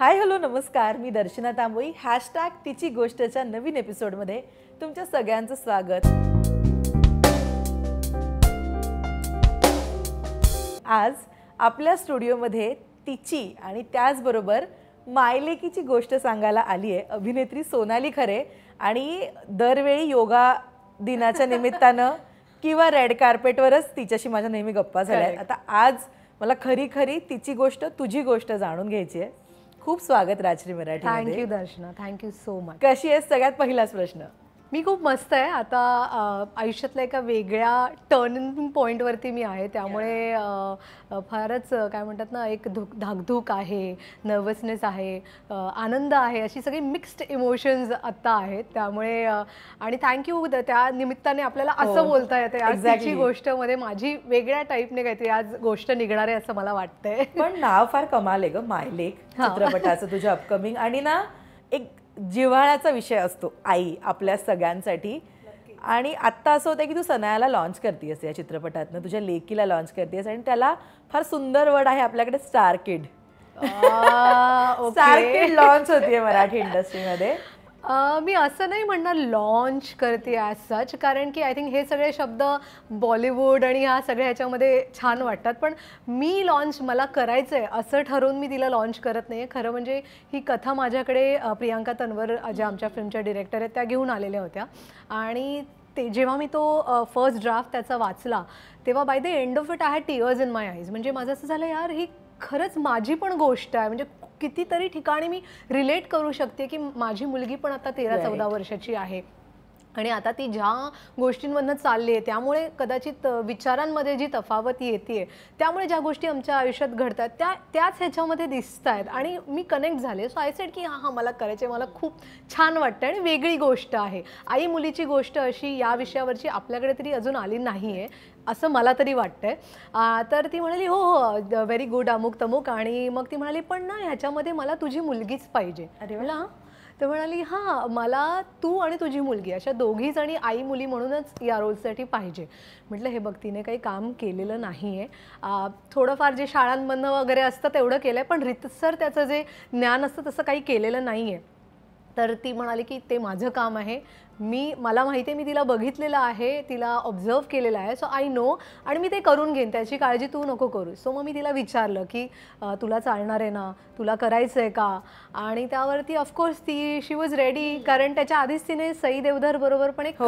Hi hello नमस्कार मी दर्शना तांबोई hashtag तिची गोष्टच्या नवीन एपिसोडमध्ये तुमच्या सगळ्यांचं स्वागत आज आपल्या स्टुडिओमध्ये तिची आणि त्याचबरोबर मायलेकीची गोष्ट सांगायला आली आहे अभिनेत्री सोनाली खरे आणि दरवेळी योगा दिनाच्या निमित्तानं किंवा रेड कार्पेटवरच तिच्याशी माझ्या नेहमी गप्पा झाल्या आहेत आता आज मला खरी खरी तिची गोष्ट तुझी गोष्ट जाणून घ्यायची आहे खूप स्वागत Rajshri Marathi thank you Darshana thank you so much कशी आहेस सगळ्यात पहिलाच प्रश्न मी खूप मस्त आहे आता आयुष्यातल्या एका वेगळ्या टर्निंग पॉईंटवरती मी आहे त्यामुळे फारच काय म्हणतात ना एक धुक धाकधूक आहे नर्वसनेस आहे आनंद आहे अशी सगळी मिक्स्ड इमोशन्स आत्ता आहेत त्यामुळे आणि थँक्यू त्या निमित्ताने आपल्याला असं हो. बोलता येते आज गोष्ट मध्ये माझी वेगळ्या टाईपने काहीतरी आज गोष्ट निघणार आहे असं मला वाटतंय पण नाव फार कमाल आहे ग मायलेख चित्रपटाचं तुझ्या अपकमिंग आणि ना एक जिव्हाळ्याचा विषय असतो आई आपल्या सगळ्यांसाठी आणि आत्ता असं होतं की तू सनायाला लॉन्च करतेस या चित्रपटातनं तुझ्या लेकीला लॉन्च करतेस आणि त्याला फार सुंदर वर्ड आहे आपल्याकडे star kid star kid launch होतीये मराठी इंडस्ट्रीमध्ये मी असं नाही म्हणणार लॉन्च करते ॲज सच कारण की आय थिंक हे सगळे शब्द बॉलिवूड आणि ह्या सगळ्या ह्याच्यामध्ये छान वाटतात पण मी लॉन्च मला करायचं आहे असं ठरवून मी तिला लॉन्च करत नाही आहे खरं म्हणजे ही कथा माझ्याकडे प्रियांका तन्वर ज्या आमच्या फिल्मच्या डिरेक्टर आहेत त्या घेऊन आलेल्या होत्या आणि ते जेव्हा मी तो फर्स्ट ड्राफ्ट त्याचा वाचला तेव्हा by the end of it I had tears in my eyes म्हणजे माझं असं झालं यार ही खरंच माझी पण गोष्ट आहे म्हणजे कितीतरी ठिकाणी मी रिलेट करू शकते की माझी मुलगी पण आता तेरा चौदा वर्षाची आहे आणि आता ती ज्या गोष्टींमधनं चालली आहे त्यामुळे कदाचित विचारांमध्ये जी तफावत येते त्यामुळे ज्या गोष्टी आमच्या आयुष्यात घडतात त्या त्याच ह्याच्यामध्ये दिसत आहेत आणि मी कनेक्ट झाले सो आय सेड की हां हां मला करायचे मला खूप छान वाटतं आणि वेगळी गोष्ट आहे आई मुलीची गोष्ट अशी या विषयावरची आपल्याकडे तरी अजून आली नाही आहे असं मला तरी वाटतंय तर ती म्हणाली हो हो व्हेरी गुड अमुक तमुक आणि मग ती म्हणाली पण ना ह्याच्यामध्ये मला तुझी मुलगीच पाहिजे अरे मला तर म्हणाली हां मला तू आणि तुझी मुलगी अशा दोघीच आणि आई मुली म्हणूनच या रोलसाठी पाहिजे म्हटलं हे बघ तिने काही काम केलेलं नाही आहे थोडंफार जे शाळांमधनं वगैरे असतं तेवढं केलं आहे पण रितसर त्याचं जे ज्ञान असतं तसं काही केलेलं नाही आहे तर ती म्हणाली की ते माझं काम आहे मी मला माहिती आहे मी तिला बघितलेलं आहे तिला ऑब्झर्व केलेलं आहे सो आय नो आणि मी ते करून घेईन त्याची काळजी तू नको करू सो मग मी तिला विचारलं की तुला चालणार आहे ना तुला करायचं आहे का आणि त्यावरती ऑफकोर्स ती शी वॉज रेडी कारण त्याच्या आधीच तिने सई देवधर बरोबर पण एक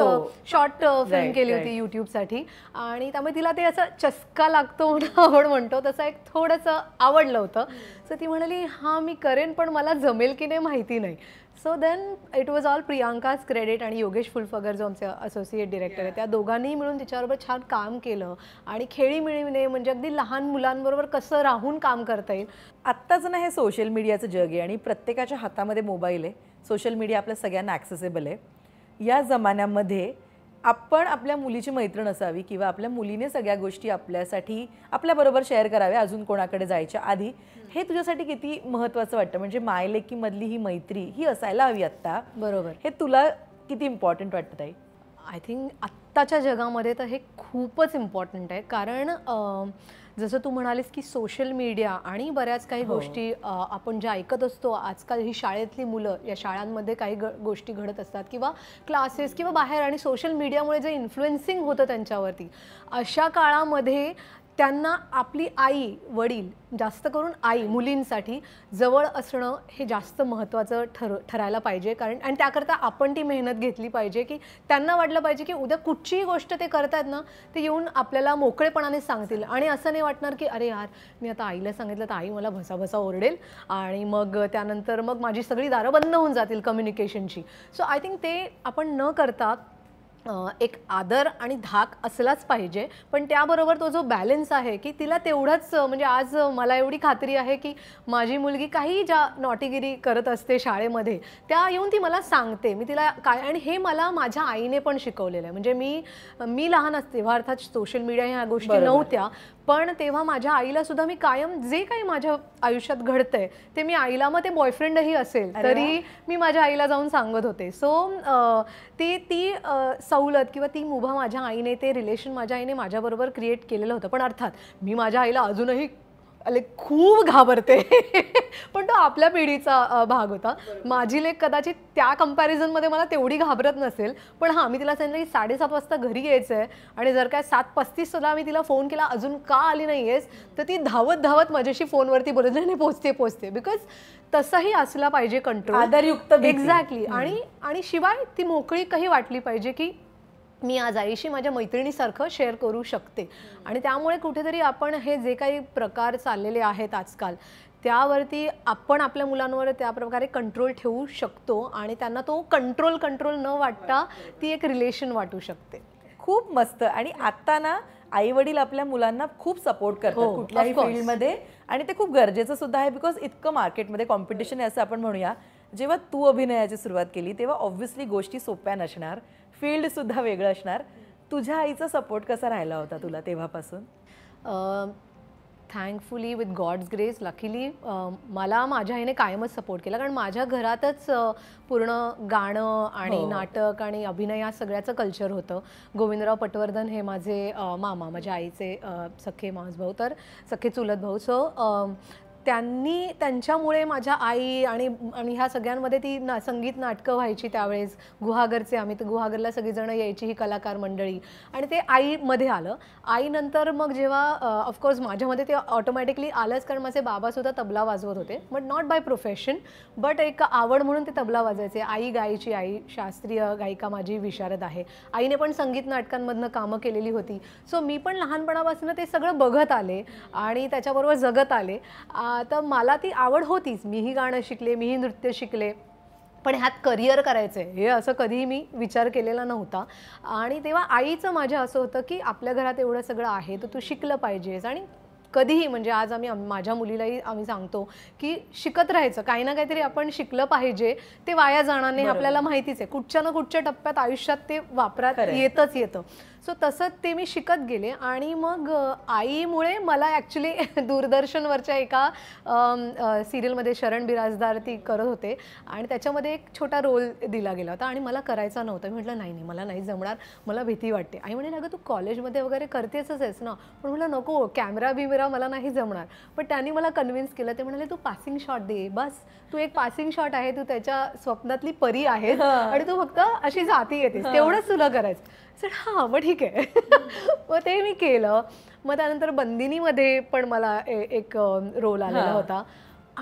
शॉर्ट हो. फिल्म केली होती यूट्यूबसाठी आणि त्यामुळे तिला ते असं चस्का लागतो म्हणून आवड म्हणतो तसं एक थोडंसं आवडलं होतं सो ती म्हणाली हां मी करेन पण मला जमेल की नाही माहिती नाही so then it was all Priyanka's credit आणि योगेश फुलफगर जो आमचे असोसिएट डिरेक्टर आहे त्या दोघांनीही मिळून तिच्याबरोबर छान काम केलं आणि खेळी मिळविणे म्हणजे अगदी लहान मुलांबरोबर कसं राहून काम करता येईल आत्ताच ना हे सोशल मीडियाचं जग आहे आणि प्रत्येकाच्या हातामध्ये मोबाईल आहे सोशल मीडिया आपल्या सगळ्यांना ॲक्सेसेबल आहे या जमान्यामध्ये आपण आपल्या मुलीची मैत्रीण असावी किंवा आपल्या मुलीने सगळ्या गोष्टी आपल्यासाठी आपल्याबरोबर शेअर कराव्या अजून कोणाकडे जायच्या आधी हे तुझ्यासाठी किती महत्वाचं वाटतं म्हणजे मायलेकीमधली ही मैत्री ही असायला हवी आत्ता बरोबर हे तुला किती इम्पॉर्टंट वाटत आहे आय थिंक आत्ताच्या जगामध्ये तर हे खूपच इम्पॉर्टंट आहे कारण जसं तू म्हणालीस की सोशल मीडिया आणि बऱ्याच काही हो. गोष्टी आपण ज्या ऐकत असतो आजकाल ही शाळेतली मुलं या शाळांमध्ये काही ग गोष्टी घडत असतात किंवा क्लासेस किंवा बाहेर आणि सोशल मीडियामुळे जे इन्फ्लुएन्सिंग होतं त्यांच्यावरती अशा काळामध्ये त्यांना आपली आई वडील जास्त करून आई मुलींसाठी जवळ असणं हे जास्त महत्त्वाचं ठर ठरायला पाहिजे कारण आणि त्याकरता आपण ती मेहनत घेतली पाहिजे की त्यांना वाटलं पाहिजे की उद्या कुठचीही गोष्ट ते करत आहेत ना ते येऊन आपल्याला मोकळेपणाने सांगतील आणि असं नाही वाटणार की अरे यार मी आता आईला सांगितलं तर आई मला भसाभसा ओरडेल आणि मग त्यानंतर मग माझी सगळी दारं बंद होऊन जातील कम्युनिकेशनची सो आय थिंक ते आपण न करता एक आदर आणि धाक असलाच पाहिजे पण त्याबरोबर तो जो बॅलन्स आहे की तिला तेवढंच म्हणजे आज मला एवढी खात्री आहे की माझी मुलगी काही ज्या नॉटीगिरी करत असते शाळेमध्ये त्या येऊन ती मला सांगते मी तिला काय आणि हे मला माझ्या आईने पण शिकवलेलं आहे म्हणजे मी मी लहान असते तेव्हा अर्थात सोशल मीडिया ह्या गोष्टी नव्हत्या पण तेव्हा माझ्या आईला सुद्धा मी कायम जे काही माझ्या आयुष्यात घडतंय ते मी आईला मग ते बॉयफ्रेंडही असेल तरी मी माझ्या आईला जाऊन सांगत होते सो ती ती सवलत किंवा ती मुभा माझ्या आईने ते रिलेशन माझ्या आईने माझ्याबरोबर क्रिएट केलेलं होतं पण अर्थात मी माझ्या आईला अजूनही अले खूप घाबरते पण तो आपल्या पिढीचा भाग होता माझी लेख कदाचित त्या कंपॅरिझनमध्ये मला तेवढी घाबरत नसेल पण हां मी तिला सांगितलं की साडेसात वाजता घरी यायचं आहे आणि जर काय सात पस्तीस सुद्धा मी तिला फोन केला अजून का आली नाही आहेस तर ती धावत धावत माझ्याशी फोनवरती बोलत नाही पोचते पोचते बिकॉज तसाही असला पाहिजे कंट्रोल आदरयुक्त एक्झॅक्टली आणि आणि शिवाय ती मोकळी काही वाटली पाहिजे की मी आज आईशी माझ्या मैत्रिणीसारखं शेअर करू शकते आणि त्यामुळे कुठेतरी आपण हे जे काही प्रकार चाललेले आहेत आजकाल त्यावरती आपण आपल्या मुलांवर त्या प्रकारे कंट्रोल ठेवू शकतो आणि त्यांना तो कंट्रोल कंट्रोल न वाटता ती एक रिलेशन वाटू शकते खूप मस्त आणि आत्ता ना आई वडील आपल्या मुलांना खूप सपोर्ट करतात हो, कुठल्याही फील्डमध्ये आणि ते खूप गरजेचं सुद्धा आहे बिकॉज इतकं मार्केटमध्ये कॉम्पिटिशन आहे असं आपण म्हणूया जेव्हा तू अभिनयाची सुरुवात केली तेव्हा ऑब्व्हियसली गोष्टी सोप्या नसणार फील्ड सुद्धा वेगळं असणार तुझ्या आईचा सपोर्ट कसा राहिला होता तुला तेव्हापासून thankfully with God's grace luckily मला माझ्या आईने कायमच सपोर्ट केला कारण माझ्या घरातच पूर्ण गाणं आणि हो. नाटक आणि अभिनय या सगळ्याचं कल्चर होतं गोविंदराव पटवर्धन हे माझे मामा माझ्या आईचे सख्खे भाऊ तर सख्खे चुलत भाऊ सो त्यांनी त्यांच्यामुळे माझ्या आई आणि आणि ह्या सगळ्यांमध्ये ती ना संगीत नाटकं व्हायची त्यावेळेस गुहागरचे आम्ही तर गुहागरला सगळीजणं यायची ही कलाकार मंडळी आणि ते आईमध्ये आलं आईनंतर मग जेव्हा ऑफकोर्स माझ्यामध्ये ते ऑटोमॅटिकली आलंच कारण माझे बाबासुद्धा तबला वाजवत होते but not by profession but एक आवड म्हणून ते तबला वाजायचे आई गायची आई शास्त्रीय गायिका माझी विशारद आहे आईने पण संगीत नाटकांमधनं कामं केलेली होती सो मी पण लहानपणापासून ते सगळं बघत आले आणि त्याच्याबरोबर जगत आले तर मला ती आवड होतीच मीही गाणं शिकले मीही नृत्य शिकले पण ह्यात करिअर करायचं आहे हे असं कधीही मी विचार केलेला नव्हता आणि तेव्हा आईचं माझ्या असं होतं की आपल्या घरात एवढं सगळं आहे तर तू शिकलं पाहिजेस आणि कधीही म्हणजे आज आम्ही माझ्या मुलीलाही आम्ही सांगतो की शिकत राहायचं काही ना काहीतरी आपण शिकलं पाहिजे ते वाया जाणार नाही आपल्याला माहितीच आहे कुठच्या ना कुठच्या टप्प्यात आयुष्यात ते वापरात येतच येतं सो तसं ते मी शिकत गेले आणि मग आईमुळे मला ॲक्च्युली दूरदर्शनवरच्या एका सिरियलमध्ये शरण बिराजदार ती करत होते आणि त्याच्यामध्ये एक छोटा रोल दिला गेला होता आणि मला करायचा नव्हता मी म्हटलं नाही नाही मला नाही जमणार मला भीती वाटते आई म्हणे अगं तू कॉलेजमध्ये वगैरे करतेच आहेस ना पण म्हटलं नको कॅमेरा बिमेरा मला नाही जमणार पण त्यांनी मला कन्व्हिन्स केलं ते म्हणाले तू पासिंग शॉट दे बस तू एक पासिंग शॉट आहे तू त्याच्या स्वप्नातली परी आहे आणि तू फक्त अशी जाती येते तेवढंच तुला करायचं सर हां मग ठीक आहे मग ते मी केलं मग त्यानंतर बंदिनीमध्ये पण मला एक रोल आलेला होता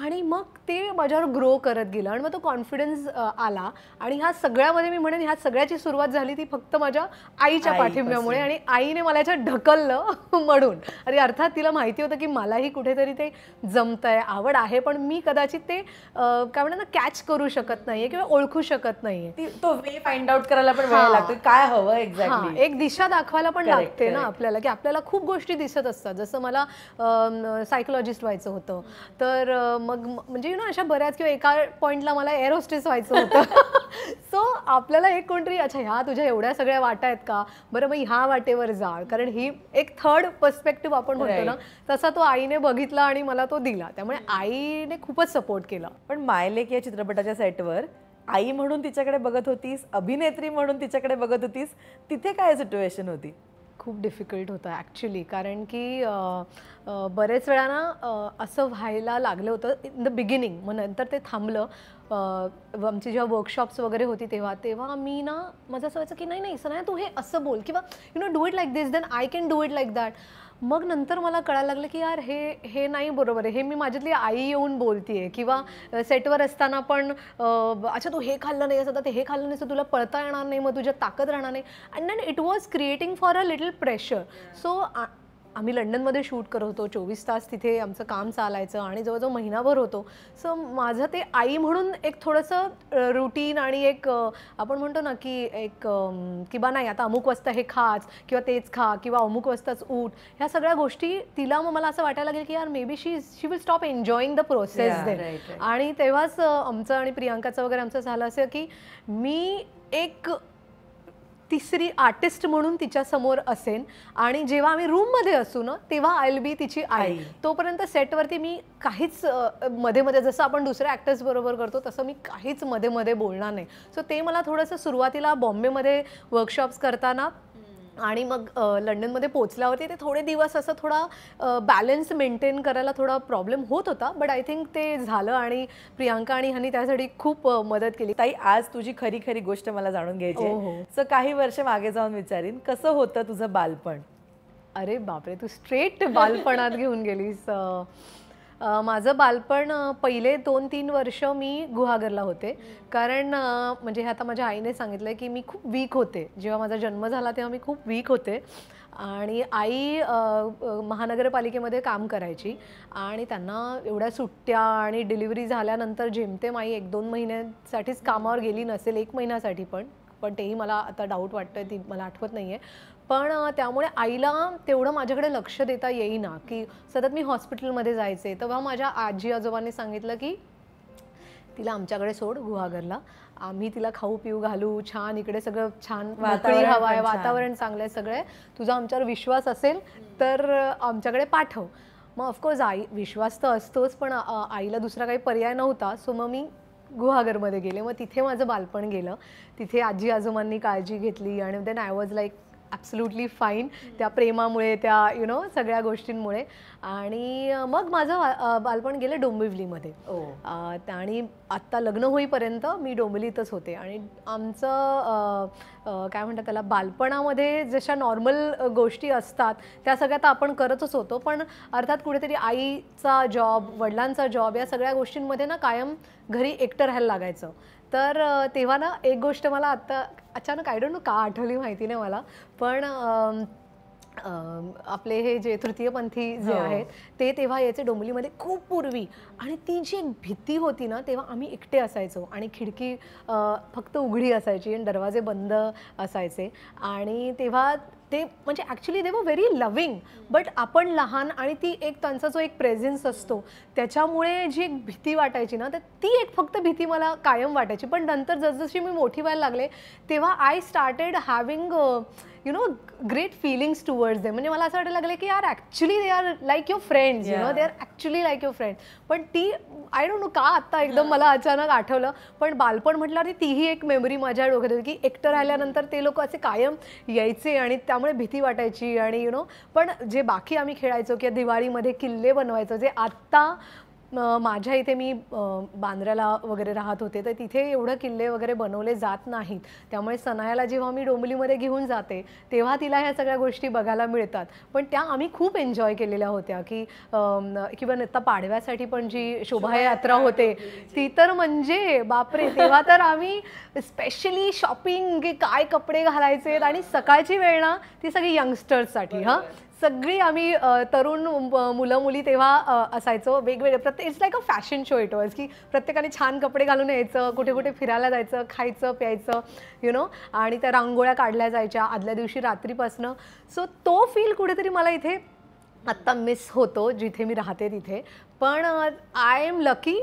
आणि मग ते माझ्यावर ग्रो करत गेलं आणि मग तो कॉन्फिडन्स आला आणि ह्या सगळ्यामध्ये मी म्हणेन ह्या सगळ्याची सुरुवात झाली ती फक्त माझ्या आईच्या पाठिंब्यामुळे आणि आईने मला याच्यात ढकललं म्हणून अरे अर्थात तिला माहिती होतं की मलाही कुठेतरी ते जमतंय आवड आहे पण मी कदाचित ते काय म्हणतात ना कॅच करू शकत नाहीये किंवा ओळखू शकत नाहीये तो वे फाइंड आउट करायला पण वेळ लागतो काय हवं एक्झॅक्टली एक दिशा दाखवायला पण लागते ना आपल्याला की आपल्याला खूप गोष्टी दिसत असतात जसं मला सायकोलॉजिस्ट व्हायचं होतं तर मग म्हणजे नो अशा बऱ्याच किंवा एका पॉईंटला मला एअर होस्टेस व्हायचं होतं सो आपल्याला एक कोणतरी अच्छा ह्या तुझ्या एवढ्या सगळ्या वाटा आहेत का बरं मग ह्या वाटेवर जा कारण ही एक थर्ड पर्स्पेक्टिव्ह आपण म्हणतो ना तसा तो आईने बघितला आणि मला तो दिला त्यामुळे आईने खूपच सपोर्ट केला पण मायलेक या चित्रपटाच्या सेटवर आई म्हणून तिच्याकडे बघत होतीस अभिनेत्री म्हणून तिच्याकडे बघत होतीस तिथे काय सिच्युएशन होती खूप डिफिकल्ट होतं ॲक्च्युली कारण की बरेच वेळा ना असं व्हायला लागलं होतं इन द बिगिनिंग मग नंतर ते थांबलं आमची जेव्हा वर्कशॉप्स वगैरे होती तेव्हा तेव्हा मी ना माझं असं व्हायचं की नाही नाही नाही तू हे असं बोल किंवा you know do it like this then I can do it like that मग नंतर मला कळायला लागलं की यार हे हे नाही बरोबर आहे हे मी माझ्यातली आई येऊन आहे किंवा सेटवर असताना पण अच्छा तू हे खाल्लं नाही असं तर ते हे खाल्लं नाही असं तुला पळता येणार नाही मग तुझ्यात ताकद राहणार नाही and then it was creating for a little pressure so आम्ही लंडनमध्ये शूट करत होतो चोवीस तास तिथे आमचं काम चालायचं आणि जवळजवळ महिनाभर होतो सो माझं ते आई म्हणून एक थोडंसं रुटीन आणि एक आपण म्हणतो ना की एक बा नाही आता अमुक वाजता हे खाच किंवा तेच खा किंवा अमुक वाजताच उठ ह्या सगळ्या गोष्टी तिला मग मला असं वाटायला लागेल की यार maybe she she will stop enjoying the process they आणि तेव्हाच आमचं आणि प्रियांकाचं वगैरे आमचं झालं असं की मी एक तिसरी आर्टिस्ट म्हणून तिच्या समोर असेन आणि जेव्हा आम्ही रूममध्ये असू ना तेव्हा आय बी तिची आई तोपर्यंत सेटवरती मी काहीच मध्ये मध्ये जसं आपण दुसऱ्या ऍक्टर्स बरोबर करतो तसं मी काहीच मध्ये मध्ये बोलणार नाही सो ते मला थोडंसं सुरुवातीला बॉम्बेमध्ये वर्कशॉप्स करताना आणि मग लंडनमध्ये पोचल्यावरती ते थोडे दिवस असं थोडा बॅलन्स मेंटेन करायला थोडा प्रॉब्लेम होत होता बट आय थिंक ते झालं आणि प्रियांका आणि ह्यांनी त्यासाठी खूप मदत केली ताई आज तुझी खरी खरी गोष्ट मला जाणून घ्यायची आहे सो काही वर्ष मागे जाऊन विचारीन कसं होतं तुझं बालपण अरे बापरे तू स्ट्रेट बालपणात घेऊन गेलीस माझं बालपण पहिले दोन तीन वर्ष मी गुहागरला होते कारण म्हणजे आता माझ्या आईने सांगितलं की मी खूप वीक होते जेव्हा माझा जन्म झाला तेव्हा मी खूप वीक होते आणि आई महानगरपालिकेमध्ये काम करायची आणि त्यांना एवढ्या सुट्ट्या आणि डिलिव्हरी झाल्यानंतर जेमतेम आई एक दोन महिन्यासाठीच कामावर गेली नसेल एक महिन्यासाठी पण पण तेही मला आता डाऊट वाटतं ती मला आठवत नाही आहे पण त्यामुळे आईला तेवढं माझ्याकडे लक्ष देता येईना की सतत मी हॉस्पिटलमध्ये जायचे तेव्हा माझ्या आजी आजोबांनी सांगितलं की तिला आमच्याकडे सोड गुहागरला आम्ही तिला खाऊ पिऊ घालू छान इकडे सगळं छान वातावरण हवा आहे वातावरण चांगलं आहे सगळं तुझा आमच्यावर विश्वास असेल तर आमच्याकडे पाठव मग ऑफकोर्स आई विश्वास तर असतोच पण आईला दुसरा काही पर्याय नव्हता सो मग मी गुहागरमध्ये गेले मग तिथे माझं बालपण गेलं तिथे आजी आजोबांनी काळजी घेतली आणि then I was like absolutely fine त्या प्रेमामुळे त्या यु नो सगळ्या गोष्टींमुळे आणि मग माझं बालपण गेलं डोंबिवलीमध्ये आणि आत्ता लग्न होईपर्यंत मी डोंबिवलीतच होते आणि आमचं काय म्हणतात त्याला बालपणामध्ये जशा नॉर्मल गोष्टी असतात त्या सगळ्या तर आपण करतच होतो पण अर्थात कुठेतरी आईचा जॉब वडिलांचा जॉब या सगळ्या गोष्टींमध्ये ना कायम घरी एकटं राहायला लागायचं तर तेव्हा ना एक गोष्ट मला आत्ता अचानक आय डोंट नो का आठवली माहिती नाही मला पण आपले हे जे तृतीयपंथी जे हो. आहेत ते तेव्हा यायचे डोंबलीमध्ये खूप पूर्वी आणि ती जी एक भीती होती ना तेव्हा आम्ही एकटे असायचो आणि खिडकी फक्त उघडी असायची आणि दरवाजे बंद असायचे आणि तेव्हा ते म्हणजे ॲक्च्युली दे व व्हेरी लव्हिंग बट आपण लहान आणि ती एक त्यांचा जो एक प्रेझेन्स असतो त्याच्यामुळे जी एक भीती वाटायची ना तर ती एक फक्त भीती मला कायम वाटायची पण नंतर जसजशी मी मोठी व्हायला लागले तेव्हा I started having you know great feelings towards they म्हणजे मला असं वाटायला लागलं की are actually they are like your friends you know they are actually like your friend पण ती आय डोंट नो का आत्ता एकदम मला अचानक आठवलं पण बालपण म्हटल्यावर तीही एक मेमरी माझ्या डोक्यात होती की एकटं राहिल्यानंतर ते लोक असे कायम यायचे आणि त्यामुळे भीती वाटायची आणि यु नो पण जे बाकी आम्ही खेळायचो किंवा दिवाळीमध्ये किल्ले बनवायचो जे आत्ता माझ्या इथे मी बांद्र्याला वगैरे राहत होते तर तिथे एवढं किल्ले वगैरे बनवले जात नाहीत त्यामुळे सनायाला जेव्हा मी डोंबलीमध्ये घेऊन जाते तेव्हा तिला ह्या सगळ्या गोष्टी बघायला मिळतात पण त्या आम्ही खूप एन्जॉय केलेल्या होत्या की किंवा आता पाडव्यासाठी पण जी शोभायात्रा होते ती तर म्हणजे बापरे तेव्हा तर आम्ही स्पेशली शॉपिंग काय कपडे घालायचे आणि सकाळची वेळ ना ती सगळी यंगस्टर्ससाठी हां सगळी आम्ही तरुण मुलं मुली तेव्हा असायचो वेगवेगळे प्रत्येक it's like a fashion show it was की प्रत्येकाने छान कपडे घालून यायचं कुठे कुठे फिरायला जायचं खायचं प्यायचं यु नो आणि त्या रांगोळ्या काढल्या जायच्या आदल्या दिवशी रात्रीपासनं सो तो फील कुठेतरी मला इथे आत्ता मिस होतो जिथे मी राहते तिथे पण आय एम लकी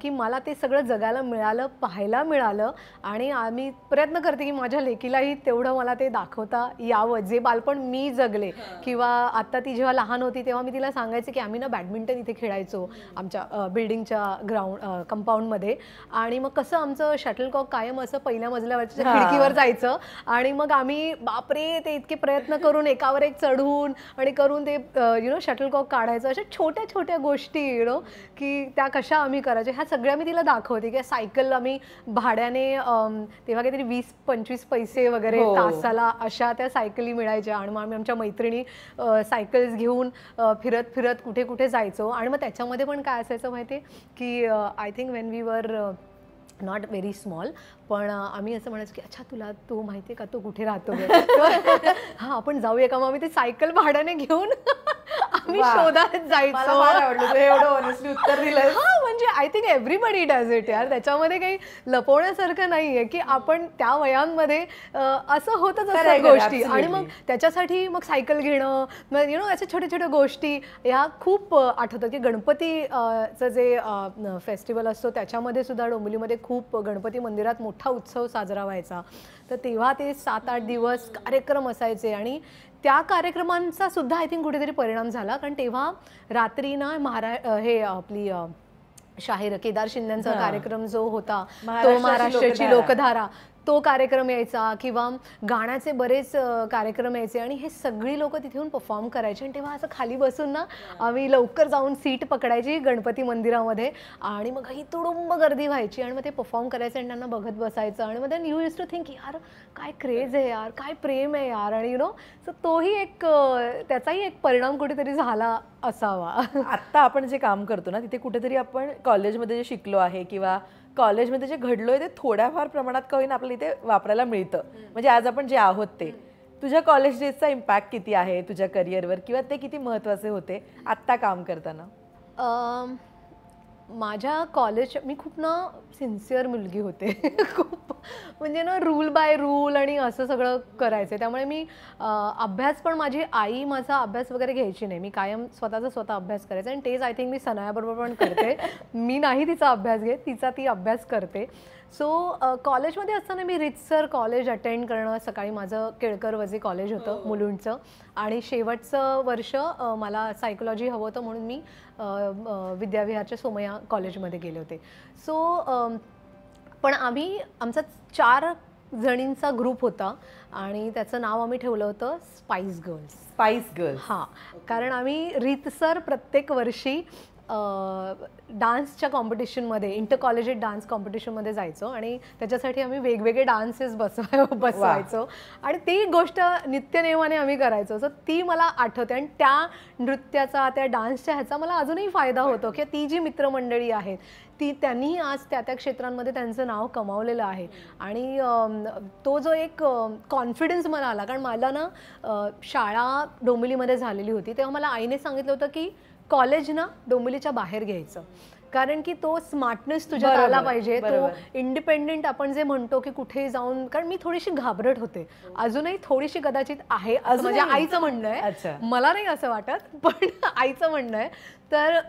की मला ते सगळं जगायला मिळालं पाहायला मिळालं आणि आम्ही प्रयत्न करते की माझ्या लेकीलाही तेवढं मला ते दाखवता यावं जे बालपण मी जगले किंवा आत्ता ती जेव्हा लहान होती तेव्हा मी तिला सांगायचं की आम्ही ना बॅडमिंटन इथे खेळायचो आमच्या बिल्डिंगच्या ग्राउंड कंपाऊंडमध्ये आणि मग कसं आमचं शटलकॉक कायम असं पहिल्या मजल्यावरच्या खिडकीवर जायचं आणि मग आम्ही बापरे ते इतके प्रयत्न करून एकावर एक चढून आणि करून ते यु नो शटलकॉक काढायचं अशा छोट्या छोट्या गोष्टी यु की त्या कशा आम्ही करायच्या ह्या सगळ्या मी तिला दाखवते की सायकल आम्ही भाड्याने तेव्हा काहीतरी वीस पंचवीस पैसे वगैरे हो. तासाला अशा त्या सायकली मिळायच्या आणि मग आम्ही आमच्या मैत्रिणी सायकल्स घेऊन फिरत फिरत कुठे कुठे जायचो आणि मग त्याच्यामध्ये पण काय असायचं माहिती की I think when we were not very small पण आम्ही असं म्हणायचो की अच्छा तुला तो माहिती आहे का तो कुठे राहतो हा आपण जाऊया का मग आम्ही ते सायकल भाड्याने घेऊन आम्ही शोधात जायचो उत्तर म्हणजे I think everybody does it यार त्याच्यामध्ये काही लपवण्यासारखं नाही आहे की आपण त्या वयांमध्ये असं होतच असं गोष्टी आणि मग त्याच्यासाठी मग सायकल घेणं यु नो अशा छोट्या छोट्या गोष्टी ह्या खूप आठवतं की गणपतीचं जे फेस्टिवल असतो त्याच्यामध्ये सुद्धा डोंबिवलीमध्ये खूप गणपती मंदिरात मोठं मोठा उत्सव साजरा व्हायचा तर तेव्हा ते सात आठ दिवस कार्यक्रम असायचे आणि त्या कार्यक्रमांचा सुद्धा आय थिंक कुठेतरी परिणाम झाला कारण तेव्हा रात्री ना महारा हे आपली शाहीर केदार शिंद्यांचा कार्यक्रम जो होता तो महाराष्ट्राची लोकधारा तो कार्यक्रम यायचा किंवा गाण्याचे बरेच कार्यक्रम यायचे आणि हे सगळी लोक तिथे येऊन परफॉर्म करायचे आणि तेव्हा असं खाली बसून ना आम्ही लवकर जाऊन सीट पकडायची गणपती मंदिरामध्ये आणि मग ही तुडुंब गर्दी व्हायची आणि मग ते परफॉर्म करायचं आणि त्यांना बघत बसायचं आणि मग यू इज टू थिंक यार काय क्रेज आहे यार काय प्रेम आहे यार आणि यु नो सो तोही एक त्याचाही एक परिणाम कुठेतरी झाला असावा आत्ता आपण जे काम करतो ना तिथे कुठेतरी आपण कॉलेजमध्ये जे शिकलो आहे किंवा कॉलेजमध्ये जे घडलोय ते थोड्याफार प्रमाणात कळून आपल्याला इथे वापरायला मिळतं म्हणजे आज आपण जे आहोत ते तुझ्या कॉलेज डेजचा इम्पॅक्ट किती आहे तुझ्या करिअरवर किंवा ते किती महत्त्वाचे होते आत्ता काम करताना माझ्या कॉलेज मी खूप ना सिन्सिअर मुलगी होते खूप म्हणजे ना रूल बाय रूल आणि असं सगळं करायचं त्यामुळे मी अभ्यास पण माझी आई माझा अभ्यास वगैरे घ्यायची नाही मी कायम स्वतःचा स्वतः अभ्यास करायचा आणि तेच आय थिंक मी सनायाबरोबर पण करते मी नाही तिचा अभ्यास घेत तिचा ती अभ्यास करते सो कॉलेजमध्ये असताना मी रितसर कॉलेज अटेंड करणं सकाळी माझं केळकर वजे कॉलेज होतं हो. मुलुंडचं आणि शेवटचं वर्ष मला सायकोलॉजी हवं होतं म्हणून मी विद्याविहारच्या सोमया कॉलेजमध्ये गेले होते सो पण आम्ही आमचा चार जणींचा ग्रुप होता आणि त्याचं नाव आम्ही ठेवलं होतं स्पाइस गर्ल्स स्पाइस गर्ल्स हां कारण आम्ही रितसर प्रत्येक वर्षी डान्सच्या कॉम्पिटिशनमध्ये इंटर कॉलेजेट डान्स कॉम्पिटिशनमध्ये जायचो आणि त्याच्यासाठी आम्ही वेगवेगळे डान्सेस बसवाय बसवायचो आणि ती गोष्ट नित्यनेमाने आम्ही करायचो सो ती मला आठवते आणि त्या नृत्याचा त्या डान्सच्या ह्याचा मला अजूनही फायदा होतो की ती जी मित्रमंडळी आहेत ती त्यांनीही आज त्या त्या क्षेत्रांमध्ये त्यांचं नाव कमावलेलं आहे आणि तो जो एक कॉन्फिडन्स मला आला कारण मला ना शाळा डोंबिलीमध्ये झालेली होती तेव्हा मला आईने सांगितलं होतं की कॉलेज ना डोंबिवलीच्या बाहेर घ्यायचं कारण की तो स्मार्टनेस तुझ्या आला पाहिजे तो इंडिपेंडेंट आपण जे म्हणतो की कुठे जाऊन कारण मी थोडीशी घाबरट होते अजूनही थोडीशी कदाचित आहे म्हणजे आईचं म्हणणं आहे मला नाही असं वाटत पण आईचं म्हणणं आहे तर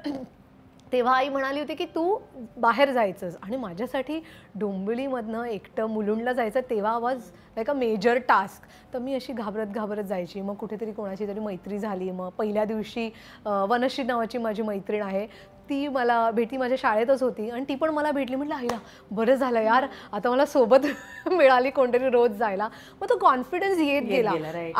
तेव्हा आई म्हणाली होती की तू बाहेर जायचंस आणि माझ्यासाठी डोंबिवलीमधनं एकटं मुलुंडला जायचं तेव्हा आवाज लाईक अ मेजर टास्क तर मी अशी घाबरत घाबरत जायची मग कुठेतरी कोणाची तरी मैत्री झाली मग पहिल्या दिवशी वनश्री नावाची माझी मैत्रीण आहे ती मला भेटी माझ्या शाळेतच होती आणि ती पण मला भेटली म्हटलं आईला बरं झालं यार आता मला सोबत मिळाली कोणतरी रोज जायला मग तो कॉन्फिडन्स येत गेला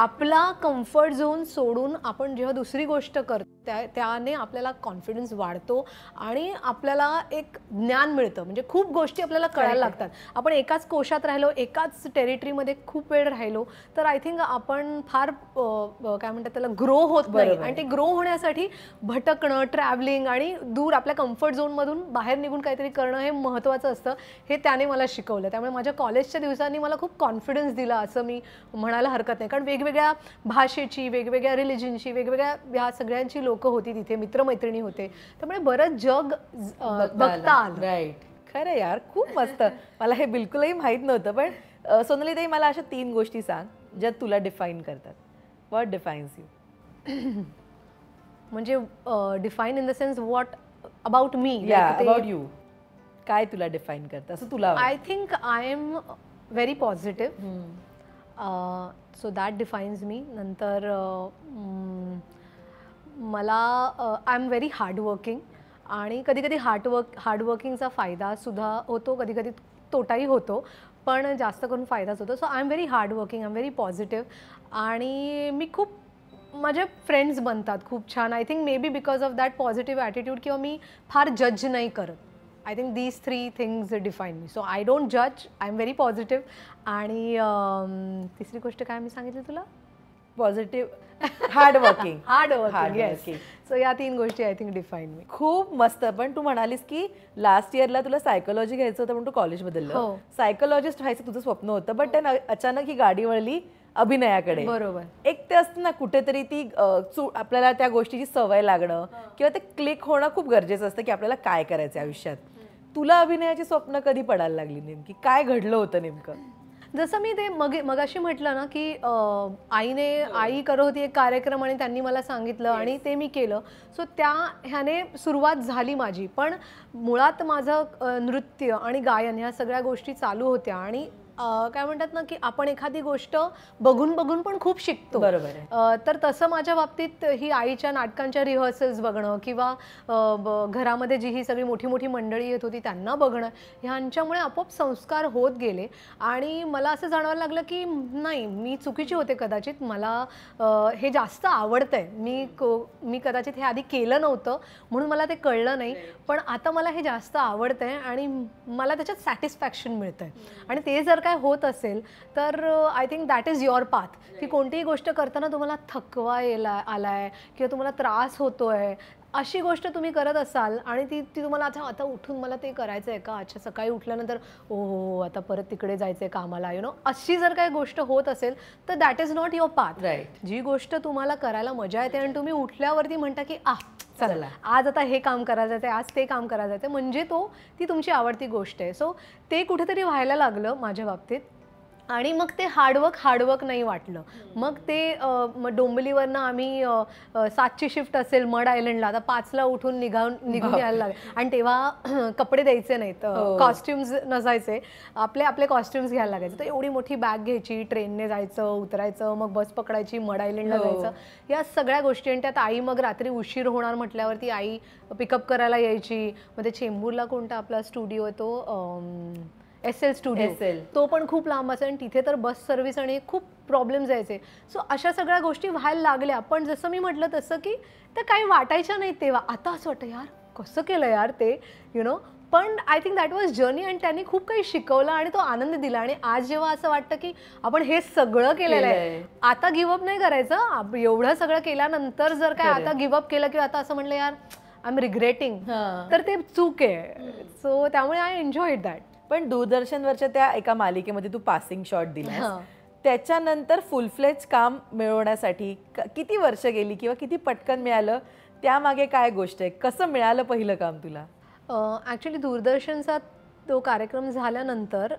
आपला कम्फर्ट झोन सोडून आपण जेव्हा दुसरी गोष्ट करतो त्या त्याने आपल्याला कॉन्फिडन्स वाढतो आणि आपल्याला एक ज्ञान मिळतं म्हणजे खूप गोष्टी आपल्याला कळायला लागतात आपण एकाच कोशात राहिलो एकाच टेरिटरीमध्ये खूप वेळ राहिलो तर आय थिंक आपण फार काय म्हणतात त्याला ग्रो होत नाही आणि ते ग्रो होण्यासाठी भटकणं ट्रॅव्हलिंग आणि दूर आपल्या कम्फर्ट झोनमधून बाहेर निघून काहीतरी करणं हे महत्त्वाचं असतं हे त्याने मला शिकवलं त्यामुळे माझ्या कॉलेजच्या दिवसांनी मला खूप कॉन्फिडन्स दिला असं मी म्हणायला हरकत नाही कारण वेगवेगळ्या भाषेची वेगवेगळ्या रिलिजनची वेगवेगळ्या ह्या सगळ्यांची लोकं होती तिथे मित्रमैत्रिणी होते त्यामुळे बरंच जग बघता आलं राईट खरं यार खूप मस्त मला हे बिलकुलही माहीत नव्हतं पण ताई मला अशा तीन गोष्टी सांग ज्या तुला डिफाईन करतात वॉट डिफाईन्स यू म्हणजे define in the sense what about me about you काय तुला डिफाईन करतं असं तुला I think I am very positive so that defines me नंतर uh, मला आय एम व्हेरी हार्डवर्किंग आणि कधी कधी हार्डवर्क हार्डवर्किंगचा सुद्धा होतो कधी कधी तोटाही होतो पण जास्त करून फायदाच होतो so I am very hardworking I am very positive आणि मी खूप माझे फ्रेंड्स बनतात खूप छान I think maybe because of that positive attitude किंवा मी फार जज नाही करत I think these three things define me so I don't जज आय एम व्हेरी पॉझिटिव्ह आणि um, तिसरी गोष्ट काय मी सांगितली तुला positive hard working hard working so या तीन गोष्टी आय थिंक डिफाईन मी खूप मस्त पण तू म्हणालीस की लास्ट इयरला तुला सायकोलॉजी घ्यायचं होतं पण तू कॉलेज बदललं सायकोलॉजिस्ट हो. व्हायचं तुझं स्वप्न होतं बट त्यानं अचानक ही गाडी वळली अभिनयाकडे बरोबर एक ते असतं ना कुठेतरी ती आपल्याला त्या गोष्टीची सवय लागणं किंवा ते क्लिक होणं खूप गरजेचं असतं की आपल्याला काय करायचं आयुष्यात तुला अभिनयाची स्वप्न कधी पडायला लागली नेमकी काय घडलं होतं नेमकं जसं मी ते मग मगाशी म्हटलं ना की आईने हो. आई करत होती एक कार्यक्रम आणि त्यांनी मला सांगितलं आणि ते मी केलं सो त्या ह्याने सुरुवात झाली माझी पण मुळात माझं नृत्य आणि गायन ह्या सगळ्या गोष्टी चालू होत्या आणि काय म्हणतात ना की आपण एखादी गोष्ट बघून बघून पण खूप शिकतो बरोबर तर तसं माझ्या बाबतीत ही आईच्या नाटकांच्या रिहर्सल्स बघणं किंवा घरामध्ये जी ही सगळी मोठी मोठी मंडळी येत होती त्यांना बघणं ह्यांच्यामुळे आपोआप संस्कार होत गेले आणि मला असं जाणवायला लागलं की नाही मी चुकीची होते कदाचित मला हे जास्त आवडतंय मी मी कदाचित हे आधी केलं नव्हतं म्हणून मला ते कळलं नाही पण आता मला हे जास्त आवडतंय आणि मला त्याच्यात सॅटिस्फॅक्शन मिळतंय आणि ते जर का काय होत असेल तर I think that is your path की कोणतीही गोष्ट करताना तुम्हाला थकवा येला आला आहे किंवा तुम्हाला त्रास होतो आहे अशी गोष्ट तुम्ही करत असाल आणि ती ती तुम्हाला आता आता उठून मला ते करायचं आहे का अच्छा सकाळी उठल्यानंतर ओ हो, हो आता परत तिकडे जायचं आहे कामाला यु नो अशी जर काही गोष्ट होत असेल तर that is not your path right जी गोष्ट तुम्हाला करायला मजा येते आणि तुम्ही उठल्यावरती म्हणता की आ चला आज आता हे काम करायला आहे आज ते काम करायला आहे म्हणजे तो ती तुमची आवडती गोष्ट आहे सो ते कुठेतरी व्हायला लागलं माझ्या बाबतीत आणि मग ते हार्डवर्क हार्डवर्क नाही वाटलं मग ते डोंबलीवरनं आम्ही सातची शिफ्ट असेल मड आयलंडला आता पाचला उठून निघावून निघून यायला लागेल आणि तेव्हा कपडे द्यायचे नाहीत हो. कॉस्ट्युम्स नसायचे आपले आपले कॉस्ट्युम्स घ्यायला लागायचे तर एवढी मोठी बॅग घ्यायची ट्रेनने जायचं उतरायचं मग बस पकडायची मड आयलंडला हो. जायचं या सगळ्या गोष्टी आणि त्यात आई मग रात्री उशीर होणार म्हटल्यावरती आई पिकअप करायला यायची मग ते चेंबूरला कोणता आपला स्टुडिओ तो एस एल स्टुडिओ तो पण खूप लांब असेल आणि तिथे तर बस सर्व्हिस आणि खूप प्रॉब्लेम जायचे सो अशा सगळ्या गोष्टी व्हायला लागल्या पण जसं मी म्हटलं तसं की त्या काही वाटायच्या नाही तेव्हा आता असं वाटतं यार कसं केलं यार ते यु नो पण I think that was journey आणि त्यांनी खूप काही शिकवलं आणि तो आनंद दिला आणि आज जेव्हा असं वाटतं की आपण हे सगळं केलेलं आहे आता गिवअप नाही करायचं एवढं सगळं केल्यानंतर जर काय आता गिवअप केलं किंवा आता असं म्हणलं यार आय एम रिग्रेटिंग तर ते चूक आहे सो त्यामुळे आय एन्जॉय दॅट पण दूरदर्शनवरच्या त्या एका मालिकेमध्ये तू पासिंग शॉट दिला त्याच्यानंतर फुलफ्लेज काम मिळवण्यासाठी किती वर्ष गेली किंवा किती पटकन मिळालं त्यामागे काय गोष्ट आहे कसं मिळालं पहिलं काम तुला ॲक्च्युली दूरदर्शनचा तो कार्यक्रम झाल्यानंतर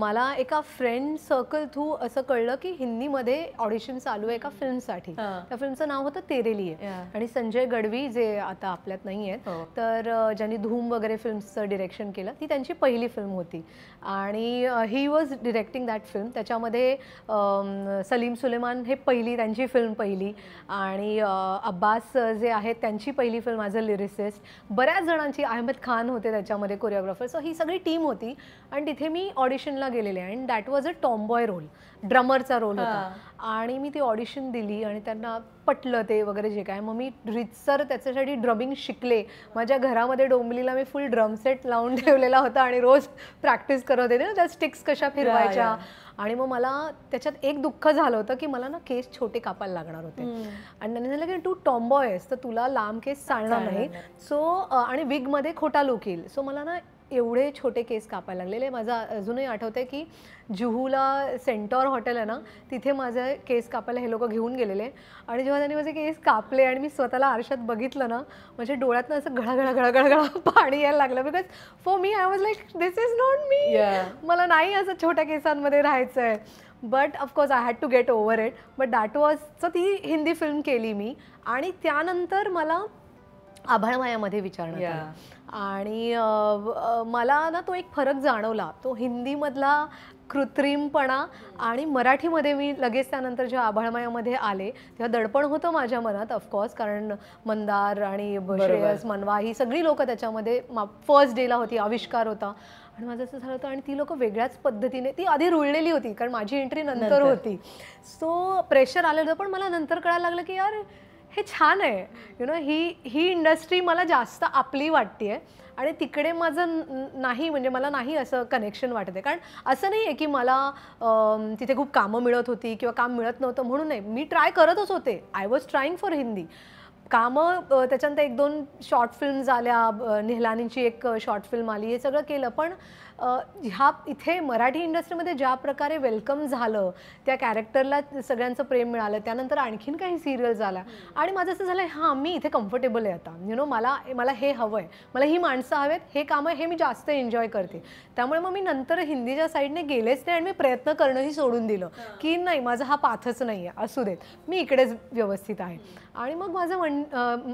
मला एका फ्रेंड सर्कल थ्रू असं कळलं की हिंदीमध्ये ऑडिशन चालू आहे एका फिल्मसाठी त्या फिल्मचं नाव होतं तेरेली आणि संजय गडवी जे आता आपल्यात नाही आहेत हो. तर ज्यांनी धूम वगैरे फिल्मचं डिरेक्शन केलं ती त्यांची पहिली फिल्म होती आणि he was directing that film त्याच्यामध्ये सलीम सुलेमान हे पहिली त्यांची फिल्म पहिली आणि अब्बास जे आहेत त्यांची पहिली फिल्म ॲज अ लिरिसिस्ट बऱ्याच जणांची अहमद खान होते त्याच्यामध्ये कोरिओग्राफर सो ही सगळी टीम होती आणि तिथे मी ऑडिशनला गेलेले and that was a tomboy role ड्रमरचा रोल होता आणि मी ती ऑडिशन दिली आणि त्यांना पटलं ते वगैरे जे काय मग मी रितसर त्याच्यासाठी ड्रमिंग शिकले माझ्या घरामध्ये डोंबलीला मी फुल ड्रम सेट लावून ठेवलेला होता आणि रोज प्रॅक्टिस करत होते ना त्या स्टिक्स कशा फिरवायच्या आणि मग मला त्याच्यात एक दुःख झालं होतं की मला ना केस छोटे कापायला लागणार होते आणि त्यांनी झालं की तू टॉम्बॉय आहेस तर तुला लांब केस चालणार नाही सो आणि विगमध्ये खोटा लुक येईल सो मला ना एवढे छोटे केस कापायला लागलेले माझं अजूनही आठवत आहे की जुहूला सेंटॉर हॉटेल आहे ना तिथे माझं केस कापायला हे लोक घेऊन गेलेले आणि जेव्हा त्यांनी माझे केस कापले आणि मी स्वतःला आरशात बघितलं ना म्हणजे डोळ्यातनं असं घळाघळा घडा पाणी यायला लागलं because for me I was like this is not me मला नाही असं छोट्या केसांमध्ये राहायचं आहे but of course I had to get over it but that was ती हिंदी फिल्म केली मी आणि त्यानंतर मला आभाळमायामध्ये विचारणार आणि मला ना तो एक फरक जाणवला तो हिंदीमधला कृत्रिमपणा आणि मराठीमध्ये मी लगेच त्यानंतर जेव्हा आभाळमायामध्ये आले तेव्हा दडपण होतं माझ्या मनात ऑफकोर्स कारण मंदार आणि श्रेयस मनवा ही सगळी लोकं त्याच्यामध्ये फर्स्ट डेला होती आविष्कार होता आणि माझं असं झालं होतं आणि ती लोक वेगळ्याच पद्धतीने ती आधी रुळलेली होती कारण माझी एंट्री नंतर होती सो प्रेशर आलं होतं पण मला नंतर कळायला लागलं की यार हे छान आहे यु नो ही ही इंडस्ट्री मला जास्त आपली वाटते आणि तिकडे माझं नाही म्हणजे मला नाही असं कनेक्शन वाटते कारण असं नाही आहे की मला तिथे खूप कामं मिळत होती किंवा काम मिळत नव्हतं म्हणून नाही मी ट्राय करतच होते I was trying for Hindi कामं त्याच्यानंतर एक दोन शॉर्ट फिल्म आल्या नेहलानींची एक शॉर्ट फिल्म आली हे सगळं केलं पण ह्या इथे मराठी इंडस्ट्रीमध्ये ज्या प्रकारे वेलकम झालं त्या कॅरेक्टरला सगळ्यांचं प्रेम मिळालं त्यानंतर आणखीन काही सिरियल झाला आणि माझं असं झालं हां मी इथे कम्फर्टेबल आहे आता यु नो मला मला हे हवं आहे मला ही माणसं हवेत हे आहे हे मी जास्त एन्जॉय करते त्यामुळे मग मी नंतर हिंदीच्या साईडने गेलेच नाही आणि मी प्रयत्न करणंही सोडून दिलं की नाही माझा हा पाथच नाही आहे असू देत मी इकडेच व्यवस्थित आहे आणि मग माझं म्हण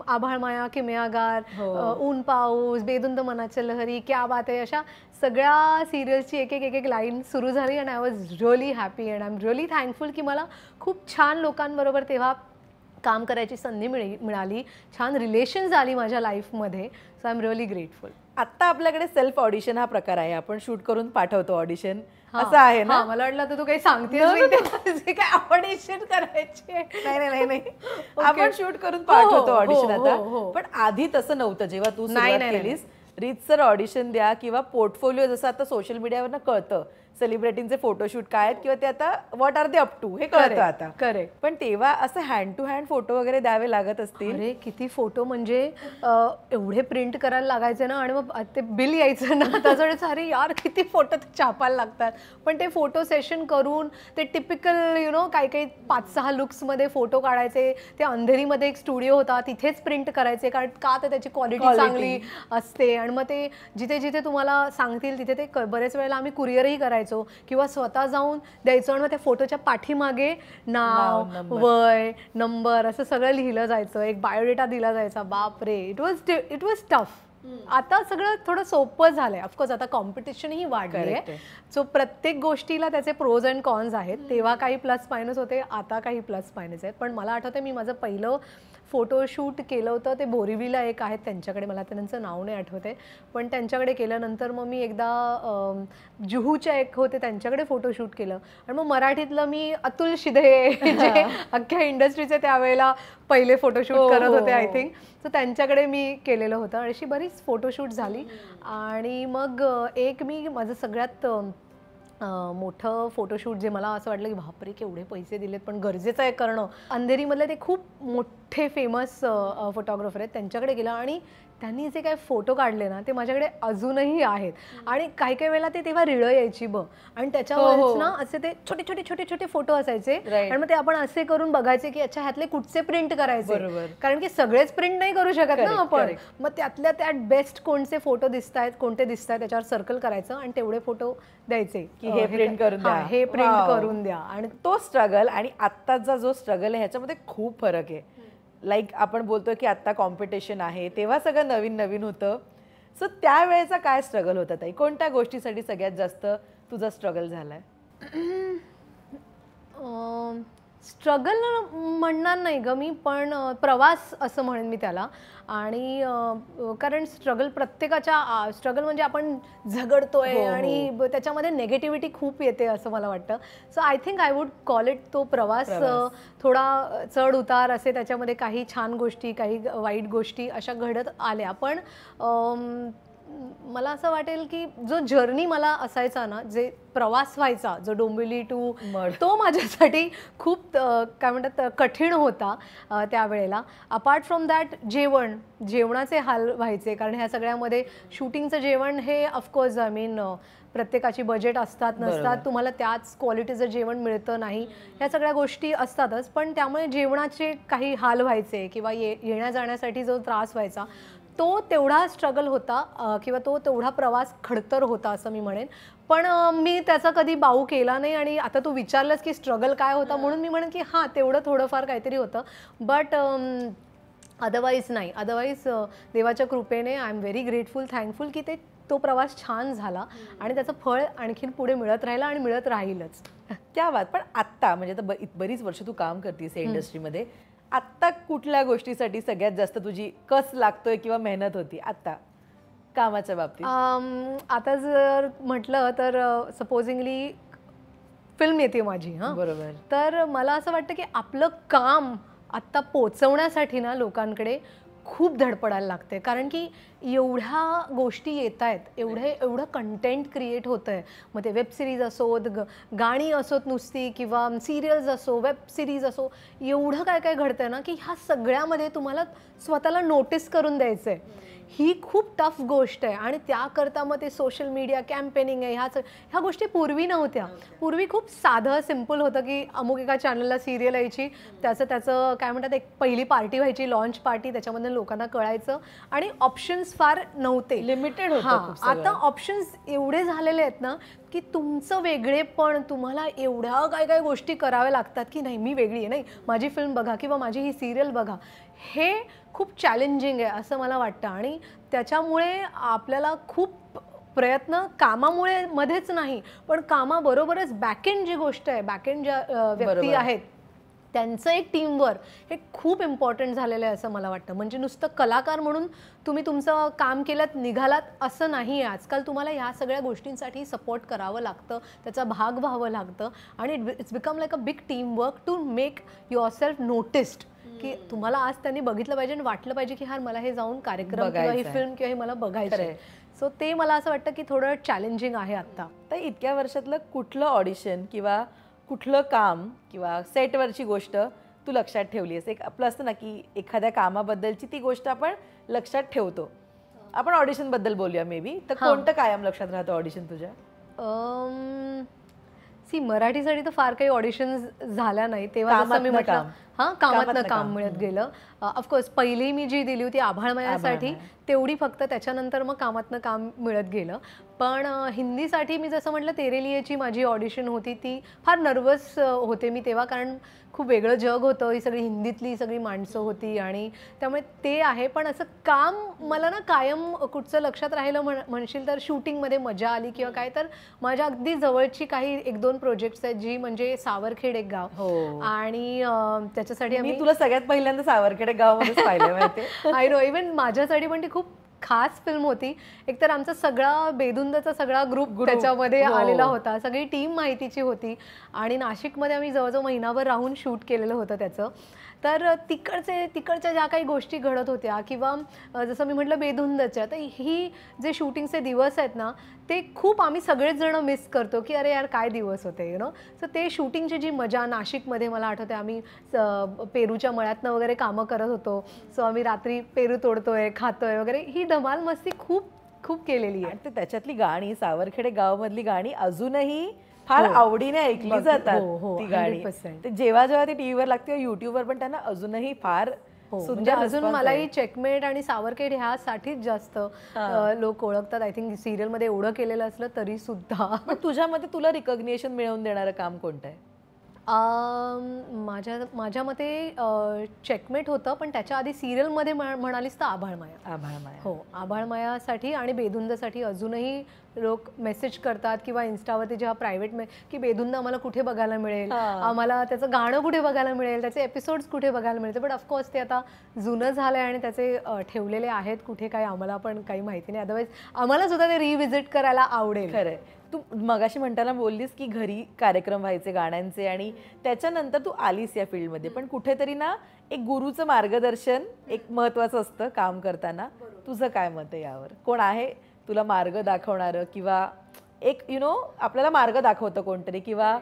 आभाळ माया किमयागार हो. ऊन पाऊस बेदुंद मनाच्या लहरी क्या बात आहे अशा सगळ्या सिरियलची एक एक एक एक लाईन सुरू झाली and I was really happy and I am really thankful की मला खूप छान लोकांबरोबर तेव्हा काम करायची संधी मिळाली छान रिलेशन झाली माझ्या लाईफमध्ये so I am really grateful आत्ता आपल्याकडे सेल्फ ऑडिशन हा प्रकार आहे आपण शूट करून पाठवतो ऑडिशन असं आहे ना मला वाटलं तर तू काही सांगते काय ऑडिशन करायचे नाही नाही नाही आपण शूट करून हो, हो, पाठवतो ऑडिशन हो, आता पण आधी तसं नव्हतं जेव्हा तू नाही केलीस रीतसर ऑडिशन द्या किंवा पोर्टफोलिओ जसं आता सोशल मीडियावरनं कळतं सेलिब्रिटींचे फोटोशूट काय आहेत किंवा ते आता what are they up to हे कळतं आता करेक्ट पण तेव्हा असं हँड टू हँड फोटो वगैरे द्यावे लागत असतील अरे किती फोटो म्हणजे एवढे प्रिंट करायला लागायचे ना आणि मग ते बिल यायचं ना त्याच्यामुळे अरे यार किती फोटो ते छापायला लागतात पण ते फोटो सेशन करून ते टिपिकल यु नो काही काही पाच सहा लुक्समध्ये फोटो काढायचे ते अंधेरीमध्ये एक स्टुडिओ होता तिथेच प्रिंट करायचे कारण का तर त्याची क्वालिटी चांगली असते आणि मग ते जिथे जिथे तुम्हाला सांगतील तिथे ते बरेच वेळेला आम्ही कुरिअरही करायचो सो किंवा स्वतः जाऊन द्यायचो आणि मग त्या फोटोच्या पाठीमागे नाव वय नंबर असं सगळं लिहिलं जायचं एक बायोडेटा दिला जायचा बाप रे it was it was tough आता सगळं थोडं सोपं झालंय ऑफकोर्स आता कॉम्पिटिशनही वाढली आहे सो प्रत्येक गोष्टीला त्याचे प्रोज अँड कॉन्स आहेत तेव्हा काही प्लस मायनस होते आता काही प्लस मायनस आहेत पण मला आठवतं मी माझं पहिलं फोटोशूट केलं होतं ते बोरिवीला एक आहेत त्यांच्याकडे मला त्यांचं नाव नाही आठवते पण त्यांच्याकडे केल्यानंतर मग मी एकदा जुहूच्या एक होते त्यांच्याकडे फोटोशूट केलं आणि मग मराठीतलं मी अतुल शिधे जे अख्ख्या इंडस्ट्रीचे त्यावेळेला पहिले फोटोशूट हो, हो, करत होते आय थिंक सो त्यांच्याकडे मी केलेलं होतं अशी बरीच फोटोशूट झाली आणि मग एक मी माझं सगळ्यात मोठं फोटोशूट जे मला असं वाटलं की बापरे केवढे पैसे दिलेत पण गरजेचं आहे करणं अंधेरीमधले ते खूप मोठे फेमस फोटोग्राफर आहेत त्यांच्याकडे गेलं आणि त्यांनी जे काही फोटो काढले ना ते माझ्याकडे अजूनही आहेत आणि काही काही वेळेला ते तेव्हा रिळ यायची ब आणि त्याच्यावर हो, हो. ना असे ते छोटे छोटे छोटे छोटे फोटो असायचे आणि मग ते आपण असे करून बघायचे की अच्छा ह्यातले कुठचे प्रिंट करायचे कारण की सगळेच प्रिंट नाही करू शकत ना आपण मग त्यातल्या त्यात बेस्ट कोणते फोटो दिसत आहेत कोणते दिसत आहेत त्याच्यावर सर्कल करायचं आणि तेवढे फोटो द्यायचे की हो, हे प्रिंट करून द्या हे प्रिंट करून द्या आणि तो स्ट्रगल आणि आत्ताचा जो स्ट्रगल आहे ह्याच्यामध्ये खूप फरक आहे लाईक आपण बोलतो की आत्ता कॉम्पिटिशन आहे तेव्हा सगळं नवीन नवीन होतं सो त्यावेळेचा काय स्ट्रगल होता ताई कोणत्या गोष्टीसाठी सगळ्यात जास्त तुझा स्ट्रगल झाला आहे स्ट्रगल म्हणणार नाही गं मी पण प्रवास असं म्हणेन मी त्याला आणि कारण स्ट्रगल प्रत्येकाच्या स्ट्रगल म्हणजे आपण झगडतोय हो, हो. आणि त्याच्यामध्ये नेगेटिव्हिटी खूप येते असं मला वाटतं so I think I would call it तो प्रवास थोडा चढ उतार असे त्याच्यामध्ये काही छान गोष्टी काही वाईट गोष्टी अशा घडत आल्या पण मला असं वाटेल की जो जर्नी मला असायचा ना जे प्रवास व्हायचा जो डोंबिवली टू तो माझ्यासाठी खूप काय म्हणतात कठीण होता त्यावेळेला अपार्ट फ्रॉम दॅट जेवण जेवणाचे हाल व्हायचे कारण ह्या सगळ्यामध्ये शूटिंगचं जेवण हे ऑफकोर्स आय मीन प्रत्येकाची बजेट असतात नसतात तुम्हाला त्याच क्वालिटीचं जेवण मिळतं नाही ह्या सगळ्या गोष्टी असतातच पण त्यामुळे जेवणाचे काही हाल व्हायचे किंवा ये येण्या जाण्यासाठी जो त्रास व्हायचा तो तेवढा स्ट्रगल होता किंवा तो तेवढा प्रवास खडतर होता असं मी म्हणेन पण मी त्याचा कधी बाऊ केला नाही आणि आता तू विचारलंस की स्ट्रगल काय होता म्हणून मी म्हणेन की हां तेवढं थोडंफार काहीतरी होतं बट अदरवाईज नाही अदरवाईज देवाच्या कृपेने I am very grateful thankful की ते तो प्रवास छान झाला आणि त्याचं फळ आणखीन पुढे मिळत राहिलं आणि मिळत राहीलच त्या बात पण आत्ता म्हणजे आता बरीच वर्ष तू काम करतेस या इंडस्ट्रीमध्ये आत्ता कुठल्या गोष्टीसाठी सगळ्यात जास्त तुझी कस लागतोय किंवा मेहनत होती आत्ता कामाच्या बाबतीत आता जर म्हटलं तर सपोजिंगली फिल्म येते माझी हां बरोबर तर मला असं वाटतं की आपलं काम आत्ता पोचवण्यासाठी ना लोकांकडे खूप धडपडायला लागते कारण की एवढ्या गोष्टी येत आहेत एवढे एवढं कंटेंट क्रिएट होतं आहे मग ते सिरीज असोत ग गाणी असोत नुसती किंवा सिरियल्स असो वेब सिरीज असो एवढं काय काय घडतं ना की ह्या सगळ्यामध्ये तुम्हाला स्वतःला नोटीस करून द्यायचं आहे ही खूप टफ गोष्ट आहे आणि त्याकरता मग ते सोशल मीडिया कॅम्पेनिंग आहे ह्याच ह्या गोष्टी पूर्वी नव्हत्या पूर्वी खूप साधं सिम्पल होतं की अमुक एका चॅनलला सिरियल यायची त्याचं त्याचं काय म्हणतात एक पहिली पार्टी व्हायची लॉन्च पार्टी त्याच्यामधून लोकांना कळायचं आणि ऑप्शन्स फार नव्हते लिमिटेड हां आता ऑप्शन्स एवढे झालेले आहेत ना की तुमचं वेगळेपण तुम्हाला एवढ्या काय काय गोष्टी कराव्या लागतात की नाही मी वेगळी आहे नाही माझी फिल्म बघा किंवा माझी ही सिरियल बघा हे खूप चॅलेंजिंग आहे असं मला वाटतं आणि त्याच्यामुळे आपल्याला खूप प्रयत्न कामामुळे मध्येच नाही पण कामाबरोबरच बॅकेंड जी गोष्ट आहे बॅकेंड ज्या व्यक्ती आहेत त्यांचं एक टीमवर्क हे खूप इम्पॉर्टंट झालेलं आहे असं मला वाटतं म्हणजे नुसतं कलाकार म्हणून तुम्ही तुमचं काम केलं निघालात असं नाही आहे आजकाल तुम्हाला ह्या सगळ्या गोष्टींसाठी सपोर्ट करावं लागतं त्याचा भाग व्हावं लागतं आणि it's become like a big teamwork to make yourself noticed की तुम्हाला आज त्यांनी बघितलं पाहिजे आणि वाटलं पाहिजे की हा मला हे जाऊन कार्यक्रम किंवा ही फिल्म किंवा हे मला बघायचं आहे सो ते मला असं वाटतं की थोडं चॅलेंजिंग आहे आत्ता तर इतक्या वर्षातलं कुठलं ऑडिशन किंवा कुठलं काम किंवा सेटवरची गोष्ट तू लक्षात ठेवली आहेस एक आपलं असतं ना की एखाद्या कामाबद्दलची ती गोष्ट आपण लक्षात ठेवतो आपण ऑडिशनबद्दल बोलूया मे बी तर कोणतं कायम लक्षात राहतं ऑडिशन तुझ्या सी मराठीसाठी तर फार काही ऑडिशन झाल्या नाही तेव्हा मी म्हटलं हां कामातनं काम मिळत गेलं ऑफकोर्स पहिली मी जी दिली होती आभाळमयासाठी तेवढी फक्त त्याच्यानंतर मग कामातनं काम मिळत गेलं पण हिंदीसाठी मी जसं म्हटलं तेरेलियाची माझी ऑडिशन होती ती फार नर्वस होते मी तेव्हा कारण खूप वेगळं जग होतं ही सगळी हिंदीतली सगळी माणसं होती आणि त्यामुळे ते आहे पण असं काम मला ना कायम कुठचं लक्षात राहिलं म्हण म्हणशील तर शूटिंगमध्ये मजा आली किंवा काय तर माझ्या अगदी जवळची काही एक दोन प्रोजेक्ट्स आहेत जी म्हणजे सावरखेड एक गाव हो. आणि त्याच्या त्याच्यासाठी मी तुला सगळ्यात पहिल्यांदा सावरखेडे गावामध्येच पाहिलं माहिती आय नो इव्हन माझ्यासाठी पण ती खूप खास फिल्म होती एकतर आमचा सगळा बेदुंदाचा सगळा ग्रुप त्याच्यामध्ये हो. आलेला होता सगळी टीम माहितीची होती आणि नाशिकमध्ये आम्ही जवळजवळ महिनाभर राहून शूट केलेलं होतं त्याचं तर तिकडचे तिकडच्या ज्या काही गोष्टी घडत होत्या किंवा जसं मी म्हटलं बेधुंदच्या तर ही जे शूटिंगचे दिवस आहेत ना ते खूप आम्ही सगळेच जणं मिस करतो की अरे यार काय दिवस होते यु नो सो ते शूटिंगची जी मजा नाशिकमध्ये मला आठवते आम्ही पेरूच्या मळ्यातनं वगैरे कामं करत होतो सो आम्ही रात्री पेरू तोडतोय खातोय वगैरे ही धमाल मस्ती खूप खूप केलेली आहे तर त्याच्यातली गाणी सावरखेडे गावमधली गाणी अजूनही फार हो. आवडीने ऐकली जातात हो, हो, ती गाणी जेव्हा जेव्हा ती टीव्हीवर लागते किंवा युट्यूबवर पण त्यांना अजूनही फार म्हणजे अजून मलाही चेकमेट आणि ह्या ह्यासाठीच जास्त लोक ओळखतात आय थिंक सिरियल मध्ये एवढं केलेलं असलं तरी सुद्धा तुझ्या मते तुला रिकग्नेशन मिळवून देणारं काम कोणतं आहे माझ्या माझ्या मते चेकमेट होतं पण त्याच्या आधी सिरियलमध्ये म्हणालीस तर आभाळमाया आभाळमाया हो आभाळमायासाठी आणि बेधुंदसाठी अजूनही लोक मेसेज करतात किंवा इन्स्टावरती जेव्हा प्रायव्हेट की बेधुंद आम्हाला कुठे बघायला मिळेल आम्हाला त्याचं गाणं कुठे बघायला मिळेल त्याचे एपिसोड्स कुठे बघायला मिळते बट ऑफकोर्स ते आता जुनं झालंय आणि त्याचे ठेवलेले आहेत कुठे काय आम्हाला पण काही माहिती नाही अदरवाईज आम्हाला सुद्धा ते रिव्हिजिट करायला आवडेल खरं तू मगाशी म्हणताना बोललीस की घरी कार्यक्रम व्हायचे गाण्यांचे आणि त्याच्यानंतर तू आलीस या फील्डमध्ये पण कुठेतरी ना एक गुरुचं मार्गदर्शन एक महत्वाचं असतं काम करताना तुझं काय मत आहे यावर कोण आहे तुला मार्ग दाखवणारं किंवा एक यु नो आपल्याला मार्ग दाखवतं कोणतरी किंवा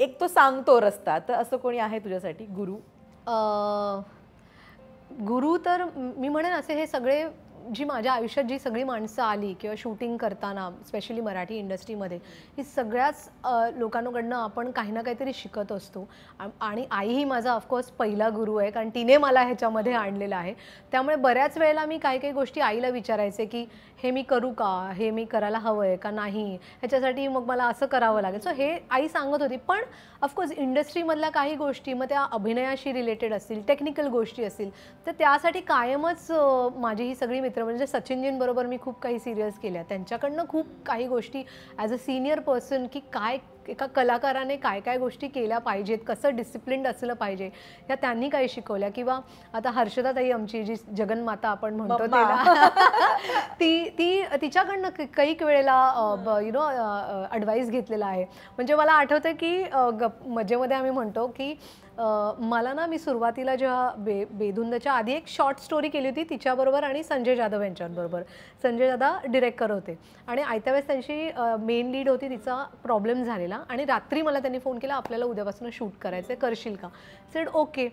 एक तो सांगतो रस्ता तर असं कोणी आहे तुझ्यासाठी गुरु गुरु तर मी म्हणेन असे हे सगळे जी माझ्या आयुष्यात जी सगळी माणसं आली किंवा शूटिंग करताना स्पेशली मराठी इंडस्ट्रीमध्ये ही सगळ्याच लोकांकडनं आपण काही ना काहीतरी शिकत असतो आणि आई ही माझा ऑफकोर्स पहिला गुरु आहे कारण तिने मला ह्याच्यामध्ये आणलेलं आहे त्यामुळे बऱ्याच वेळेला मी काही काही गोष्टी आईला विचारायचे की हे मी करू का हे मी करायला हवं आहे का नाही ह्याच्यासाठी मग मला असं करावं लागेल सो हे आई सांगत होती पण ऑफकोर्स इंडस्ट्रीमधल्या काही गोष्टी मग त्या अभिनयाशी रिलेटेड असतील टेक्निकल गोष्टी असतील तर त्यासाठी कायमच माझी ही सगळी मित्र म्हणजे सचिनजींबरोबर मी खूप काही सिरियल्स केल्या त्यांच्याकडनं खूप काही गोष्टी ॲज अ सिनियर पर्सन की काय एका कलाकाराने काय काय गोष्टी केल्या पाहिजेत कसं डिसिप्लिन्ड असलं पाहिजे या त्यांनी काही शिकवल्या किंवा आता हर्षदा ताई आमची जी जगनमाता आपण म्हणतो त्याला ती ती तिच्याकडनं काही वेळेला यु नो ॲडवाईस घेतलेला आहे म्हणजे मला आठवतं की गप मजेमध्ये आम्ही म्हणतो की मला ना मी सुरुवातीला जेव्हा बे बेधुंदच्या आधी एक शॉर्ट स्टोरी केली होती तिच्याबरोबर आणि संजय जाधव यांच्याबरोबर संजय जाधव करत होते आणि आयत्या वेळेस त्यांची मेन लीड होती तिचा प्रॉब्लेम झालेला आणि रात्री मला त्यांनी फोन केला आपल्याला उद्यापासून शूट करायचं आहे करशील का सेड ओके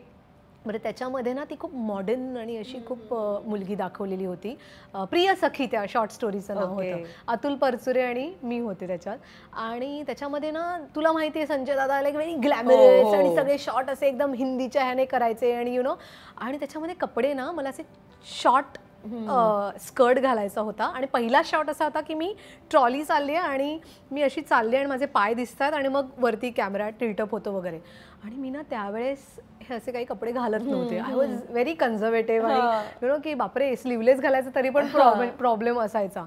बरं त्याच्यामध्ये ना ती खूप मॉडर्न आणि अशी खूप मुलगी दाखवलेली होती प्रिय सखी त्या शॉर्ट स्टोरीचं नाव होतं अतुल परचुरे आणि मी होते त्याच्यात आणि त्याच्यामध्ये ना तुला माहिती आहे संजय दादा लाईक व्हेरी ग्लॅमरस आणि सगळे शॉर्ट असे एकदम हिंदीच्या ह्याने करायचे आणि यु नो आणि त्याच्यामध्ये कपडे ना मला असे शॉर्ट स्कर्ट घालायचा होता आणि पहिला शॉट असा होता की मी ट्रॉली चालली आहे आणि मी अशी चालली आणि माझे पाय दिसतात आणि मग वरती कॅमेरा टिल्टअप होतो वगैरे आणि मी ना त्यावेळेस हे असे काही कपडे घालत नव्हते आय वॉज व्हेरी कन्झर्वेटिव्ह आणि यु नो की बापरे स्लीवलेस घालायचं तरी पण प्रॉब्लेम असायचा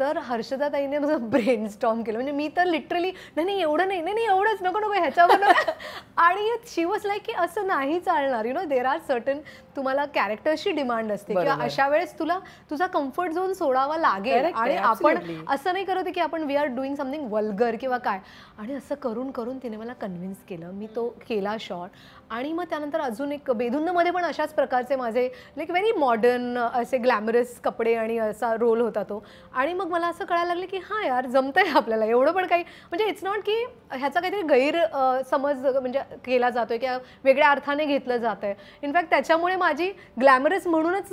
तर ताईने माझं ब्रेन स्टॉम केलं म्हणजे मी तर लिटरली नाही नाही एवढं नाही नाही एवढंच नको नको ह्याच्यावर आणि शी वॉज लाईक की असं नाही चालणार you know there are certain तुम्हाला कॅरेक्टरशी डिमांड असते किंवा अशा वेळेस तुला तुझा कम्फर्ट झोन सोडावा लागेल आणि आपण असं नाही करत की आपण we are doing something vulgar किंवा काय आणि असं करून करून तिने मला कन्व्हिन्स केलं मी तो केला शॉर्ट आणि मग त्यानंतर अजून एक बेधुंदमध्ये पण अशाच प्रकारचे माझे लाईक व्हेरी मॉडर्न असे ग्लॅमरस कपडे आणि असा रोल होता तो आणि मग मला असं कळायला लागलं की हां यार जमतं आहे आपल्याला एवढं पण काही म्हणजे इट्स नॉट की ह्याचा काहीतरी गैर समज म्हणजे केला जातो आहे किंवा वेगळ्या अर्थाने घेतलं जात आहे इनफॅक्ट त्याच्यामुळे माझी ग्लॅमरस म्हणूनच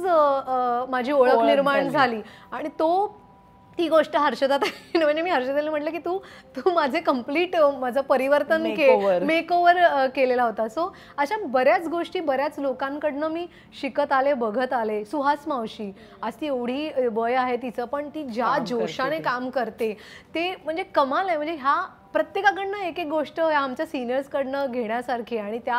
माझी ओळख निर्माण झाली आणि तो ती गोष्ट हर्षदा म्हणजे मी हर्षदाला म्हटलं की तू तू माझे कम्प्लीट माझं परिवर्तन के मेकओवर केलेला होता सो अशा बऱ्याच गोष्टी बऱ्याच लोकांकडनं मी शिकत आले बघत आले सुहास मावशी आज ती एवढी वय आहे तिचं पण ती ज्या जोशाने काम करते ते म्हणजे कमाल आहे म्हणजे ह्या प्रत्येकाकडनं एक एक गोष्ट आमच्या सिनियर्सकडनं घेण्यासारखी आणि त्या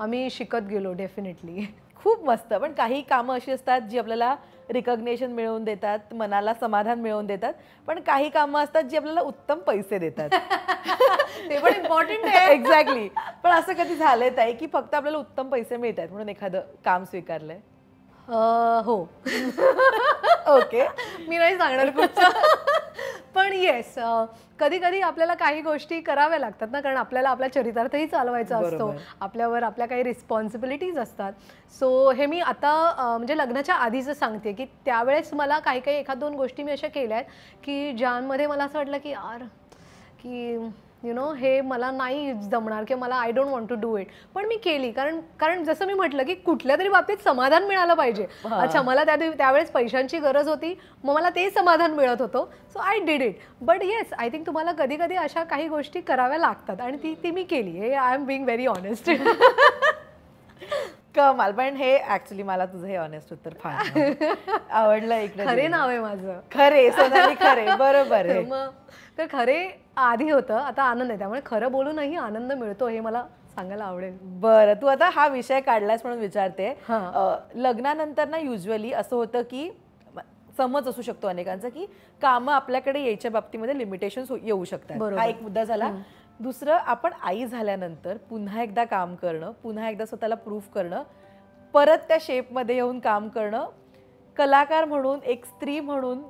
आम्ही शिकत गेलो डेफिनेटली खूप मस्त पण काही कामं अशी असतात जी आपल्याला रिकग्नेशन मिळवून देतात मनाला समाधान मिळवून देतात पण काही कामं असतात जी आपल्याला उत्तम पैसे देतात ते पण इम्पॉर्टंट आहे एक्झॅक्टली पण असं कधी झालंय आहे की फक्त आपल्याला उत्तम पैसे मिळतात म्हणून एखादं काम स्वीकारलंय हो ओके मी नाही सांगणार कुठचं पण येस कधी कधी आपल्याला काही गोष्टी कराव्या लागतात ना कारण आपल्याला आपल्या चरितार्थही चालवायचा असतो आपल्यावर आपल्या काही रिस्पॉन्सिबिलिटीज असतात सो हे मी आता म्हणजे लग्नाच्या आधीच सांगते की त्यावेळेस मला काही काही एखाद दोन गोष्टी मी अशा केल्या आहेत की ज्यांमध्ये मला असं वाटलं की आर की यु नो हे मला नाही जमणार किंवा मला I don't want to do it पण मी केली कारण कारण जसं मी म्हटलं की कुठल्या तरी बाबतीत समाधान मिळालं पाहिजे अच्छा मला त्या त्यावेळेस पैशांची गरज होती मग मला ते समाधान मिळत होतं so I did it but yes I think तुम्हाला कधी कधी अशा काही गोष्टी कराव्या लागतात आणि ती ती मी केली हे I am being very honest कमाल पण हे ऍक्च्युली मला तुझं हे ऑनेस्ट उत्तर फार आवडलं एक खरे नाव आहे माझं खरे सोनाली खरे बरोबर आहे तर खरे आधी होतं आता आनंद आहे त्यामुळे खरं बोलूनही आनंद मिळतो हे मला सांगायला आवडेल बरं तू आता हा विषय काढलास म्हणून विचारते लग्नानंतर ना युजली असं होतं की समज असू शकतो अनेकांचा की कामं आपल्याकडे यायच्या बाबतीमध्ये लिमिटेशन हो, येऊ शकतात हा एक मुद्दा झाला दुसरं आपण आई झाल्यानंतर पुन्हा एकदा काम करणं पुन्हा एकदा स्वतःला प्रूफ करणं परत त्या शेपमध्ये येऊन काम करणं कलाकार म्हणून एक स्त्री म्हणून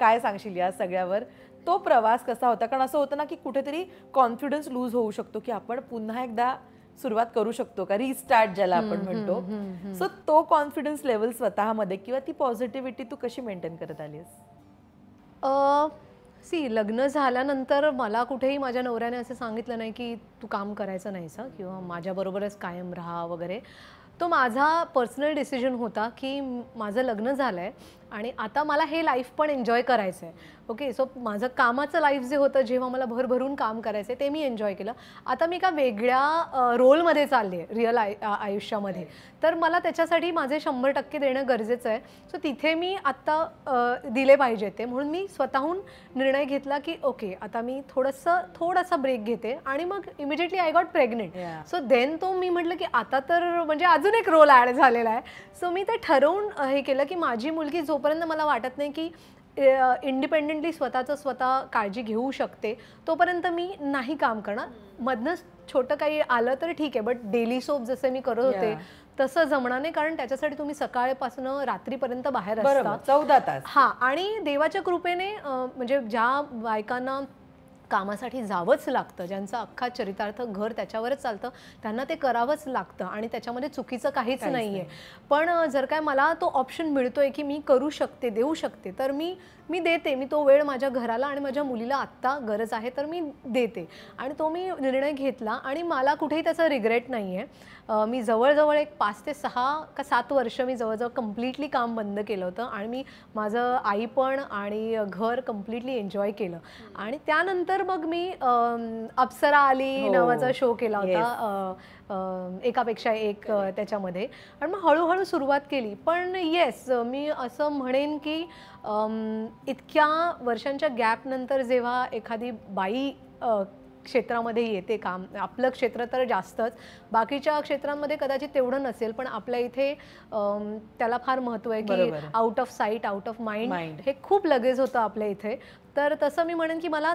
काय सांगशील या सगळ्यावर तो प्रवास कसा होता कारण असं होतं ना की कुठेतरी कॉन्फिडन्स लूज होऊ शकतो की आपण पुन्हा एकदा सुरुवात करू शकतो का रिस्टार्ट ज्याला आपण म्हणतो सो तो कॉन्फिडन्स लेवल स्वतःमध्ये किंवा ती पॉझिटिव्हिटी तू कशी मेंटेन करत आलीस सी लग्न झाल्यानंतर मला कुठेही माझ्या नवऱ्याने असं सांगितलं नाही की तू काम करायचं नाहीस किंवा माझ्याबरोबरच कायम राहा वगैरे तो माझा पर्सनल डिसिजन होता की माझं लग्न झालं आहे आणि आता मला हे लाईफ पण एन्जॉय करायचं आहे ओके सो माझं कामाचं लाईफ जे होतं जेव्हा मला भरभरून काम करायचं ते मी एन्जॉय केलं आता मी का वेगळ्या रोलमध्ये चालले आहे रिअल आय आयुष्यामध्ये तर मला त्याच्यासाठी माझे शंभर टक्के देणं गरजेचं आहे सो तिथे मी आत्ता दिले पाहिजे ते म्हणून मी स्वतःहून निर्णय घेतला की ओके आता मी थोडंसं थोडासा ब्रेक घेते आणि मग immediately I got pregnant so then तो मी म्हटलं की आता तर म्हणजे अजून एक रोल ॲड झालेला आहे सो मी ते ठरवून हे केलं की माझी मुलगी जो जोपर्यंत मला वाटत नाही की इंडिपेंडेंटली स्वतःचं स्वतः काळजी घेऊ शकते तोपर्यंत मी नाही काम करणार मधनंच छोटं काही आलं तर ठीक आहे बट डेली सोप जसे मी करत होते तसं जमणार नाही कारण त्याच्यासाठी तुम्ही सकाळपासून रात्रीपर्यंत बाहेर असता चौदा तास हा आणि देवाच्या कृपेने म्हणजे ज्या बायकांना कामासाठी जावंच लागतं ज्यांचं अख्खा चरितार्थ घर त्याच्यावरच चालतं त्यांना ते करावंच लागतं आणि त्याच्यामध्ये चुकीचं काहीच नाही आहे पण जर काय मला तो ऑप्शन मिळतोय की मी करू शकते देऊ शकते तर मी मी देते मी तो वेळ माझ्या घराला आणि माझ्या मुलीला आत्ता गरज आहे तर मी देते आणि तो मी निर्णय घेतला आणि मला कुठेही त्याचा रिग्रेट नाही आहे मी जवळजवळ एक पाच ते सहा का सात वर्ष मी जवळजवळ कम्प्लिटली काम बंद केलं होतं आणि मी माझं आई पण आणि घर कम्प्लिटली एन्जॉय केलं आणि त्यानंतर मग मी अप्सरा आली हो. नावाचा शो केला होता एकापेक्षा एक त्याच्यामध्ये आणि मग हळूहळू सुरुवात केली पण येस मी असं म्हणेन की इतक्या वर्षांच्या गॅपनंतर जेव्हा एखादी बाई क्षेत्रामध्ये येते काम आपलं क्षेत्र तर जास्तच बाकीच्या क्षेत्रांमध्ये कदाचित तेवढं नसेल पण आपल्या इथे त्याला फार महत्त्व आहे की out of sight out of mind हे खूप लगेच होतं आपल्या इथे तर तसं मी म्हणेन की मला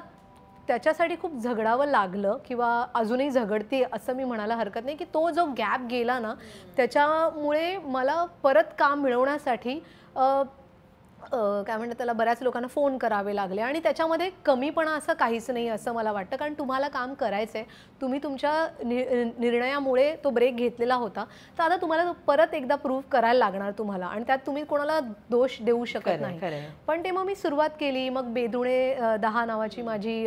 त्याच्यासाठी खूप झगडावं लागलं किंवा अजूनही झगडते असं मी म्हणायला हरकत नाही की तो जो गॅप गेला ना त्याच्यामुळे मला परत काम मिळवण्यासाठी काय म्हणतात त्याला बऱ्याच लोकांना फोन करावे लागले आणि त्याच्यामध्ये कमीपणा असं काहीच नाही असं मला वाटतं कारण तुम्हाला काम करायचं तुम्ही तुमच्या नि निर्णयामुळे तो ब्रेक घेतलेला होता तर आता तुम्हाला परत एकदा प्रूव्ह करायला लागणार तुम्हाला आणि त्यात तुम्ही कोणाला दोष देऊ शकत नाही पण ते मग मी सुरुवात केली मग बेदुणे दहा नावाची माझी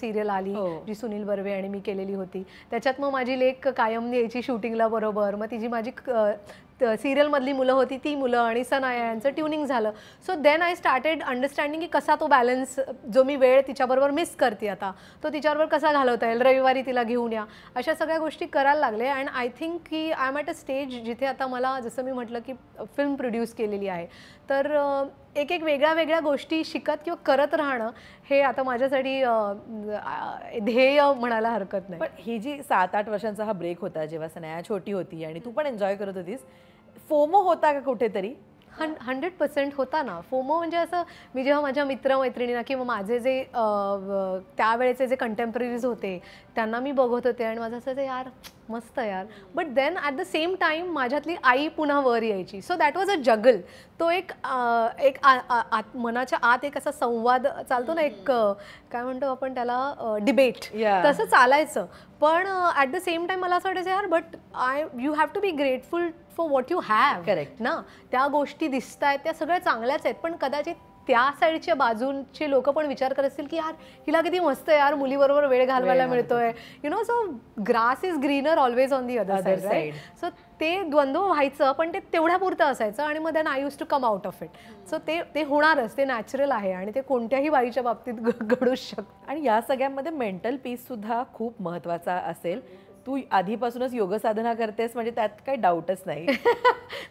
सिरियल आली हो. जी सुनील बर्वे आणि मी केलेली होती त्याच्यात मग माझी लेख कायम यायची शूटिंगला बरोबर मग तिची माझी सिरियलमधली मुलं होती ती मुलं आणि सनाया यांचं ट्युनिंग झालं so then I started understanding की कसा तो बॅलन्स जो मी वेळ तिच्याबरोबर मिस करते आता तो तिच्याबरोबर कसा घालवता येईल रविवारी तिला घेऊन या अशा सगळ्या गोष्टी करायला लागले अँड आय थिंक की I am at a stage जिथे आता मला जसं मी म्हटलं की फिल्म प्रोड्यूस केलेली आहे तर एक एक वेगळ्या वेगळ्या गोष्टी शिकत किंवा करत राहणं हे आता माझ्यासाठी ध्येय म्हणायला हरकत नाही पण ही जी सात आठ वर्षांचा हा ब्रेक होता जेव्हा सनया छोटी होती आणि तू पण एन्जॉय करत होतीस फोमो होता का कुठेतरी हं हंड्रेड पर्सेंट होता ना फोमो म्हणजे असं मी जेव्हा माझ्या मित्रमैत्रिणींना किंवा माझे जे त्यावेळेचे जे कंटेम्पररीज होते त्यांना मी बघत होते आणि माझं असं यार मस्त यार but then at the same time माझ्यातली आई पुन्हा वर यायची so that was a juggle तो एक एक आत मनाच्या आत एक असा संवाद चालतो ना एक काय म्हणतो आपण त्याला डिबेट तसं चालायचं पण ॲट द सेम टाईम मला असं वाटायचं यार but I you have to be grateful for what you have correct ना त्या गोष्टी दिसत आहेत त्या सगळ्या चांगल्याच आहेत पण कदाचित त्या साईडच्या बाजूचे लोक पण विचार करत असतील की यार हिला किती मस्त यार मुलीबरोबर वेळ घालवायला मिळतोय you know so grass is greener always on the other side so ते द्वंद्व व्हायचं पण ते तेवढ्या पुरतं असायचं आणि मग then I use to come out of it so ते ते होणारच ते नॅचरल आहे आणि ते कोणत्याही वाईच्या बाबतीत घडू शकतं आणि या सगळ्यांमध्ये मेंटल पीस सुद्धा खूप महत्वाचा असेल तू आधीपासूनच योग साधना करतेस म्हणजे त्यात काही डाऊटच नाही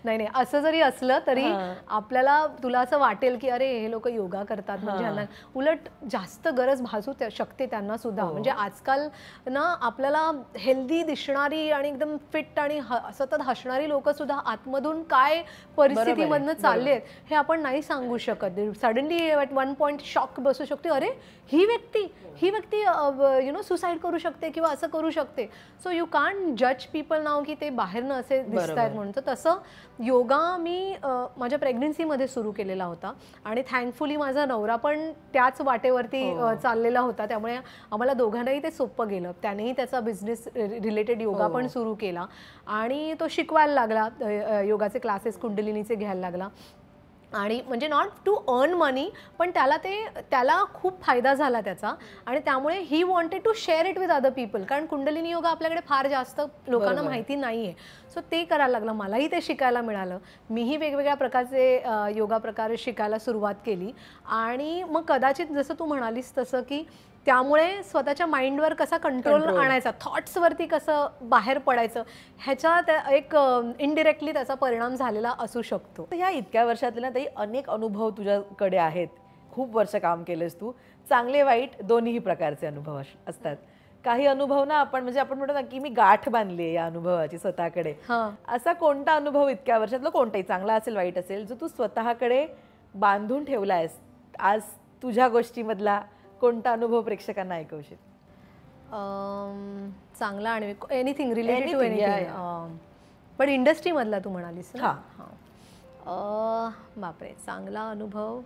नाही असं जरी असलं तरी आपल्याला तुला असं वाटेल की अरे हे लोक योगा करतात म्हणजे उलट जास्त गरज भासू शकते त्यांना सुद्धा हो. म्हणजे आजकाल ना आपल्याला हेल्दी दिसणारी आणि एकदम फिट आणि सतत हसणारी लोक सुद्धा आतमधून काय परिस्थितीमधनं चालले आहेत हे आपण नाही सांगू शकत suddenly at one point shock बसू शकते अरे ही व्यक्ती ही व्यक्ती यु नो सुसाईड करू शकते किंवा असं करू शकते सो यू कांट जज पीपल नाव की ते बाहेरनं असे दिसत आहेत म्हणून तर तसं योगा मी माझ्या प्रेग्नन्सीमध्ये सुरू केलेला होता आणि थँकफुली माझा नवरा पण त्याच वाटेवरती हो. चाललेला होता त्यामुळे आम्हाला दोघांनाही ते सोपं गेलं त्यानेही त्याचा बिझनेस रिलेटेड योगा हो. पण सुरू केला आणि तो शिकवायला लागला योगाचे क्लासेस कुंडलिनीचे घ्यायला लागला आणि म्हणजे नॉट टू अर्न मनी पण त्याला ते त्याला खूप फायदा झाला त्याचा आणि त्यामुळे ही wanted to share it with other people कारण कुंडलिनी योगा आपल्याकडे फार जास्त लोकांना माहिती नाही आहे सो ते करायला लागलं मलाही ते शिकायला मिळालं मीही वेगवेगळ्या प्रकारचे योगा प्रकार शिकायला सुरुवात केली आणि मग कदाचित जसं तू म्हणालीस तसं की त्यामुळे स्वतःच्या माइंडवर कसा कंट्रोल आणायचा थॉट्सवरती कसं बाहेर पडायचं ह्याच्या एक इनडिरेक्टली त्याचा परिणाम झालेला असू शकतो ह्या इतक्या वर्षातले ना तरी अनेक अनुभव तुझ्याकडे आहेत खूप वर्ष काम केलंस तू चांगले वाईट दोन्ही प्रकारचे अनुभव असतात काही अनुभव ना आपण म्हणजे आपण म्हणतो ना की मी गाठ बांधली या अनुभवाची स्वतःकडे असा कोणता अनुभव इतक्या वर्षातला कोणताही चांगला असेल वाईट असेल जो तू स्वतःकडे बांधून ठेवला आहेस आज तुझ्या गोष्टीमधला कोणता अनुभव प्रेक्षकांना ऐकवशील चांगला आणि एनिथिंग रिलेटेड टू एनिथिंग पण इंडस्ट्रीमधला तू म्हणालीस हां हां बापरे चांगला अनुभव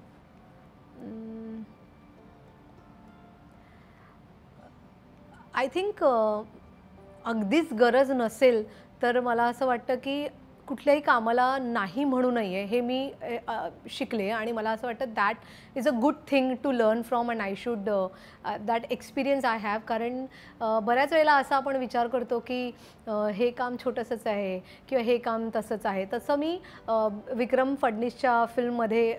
आय थिंक अगदीच गरज नसेल तर मला असं वाटतं की कुठल्याही कामाला नाही म्हणू नये हे मी शिकले आणि मला असं वाटतं that is a good thing to learn from and I should that experience I have कारण बऱ्याच वेळेला असा आपण विचार करतो की हे काम छोटंसंच आहे किंवा हे काम तसंच आहे तसं मी विक्रम फडणीसच्या फिल्ममध्ये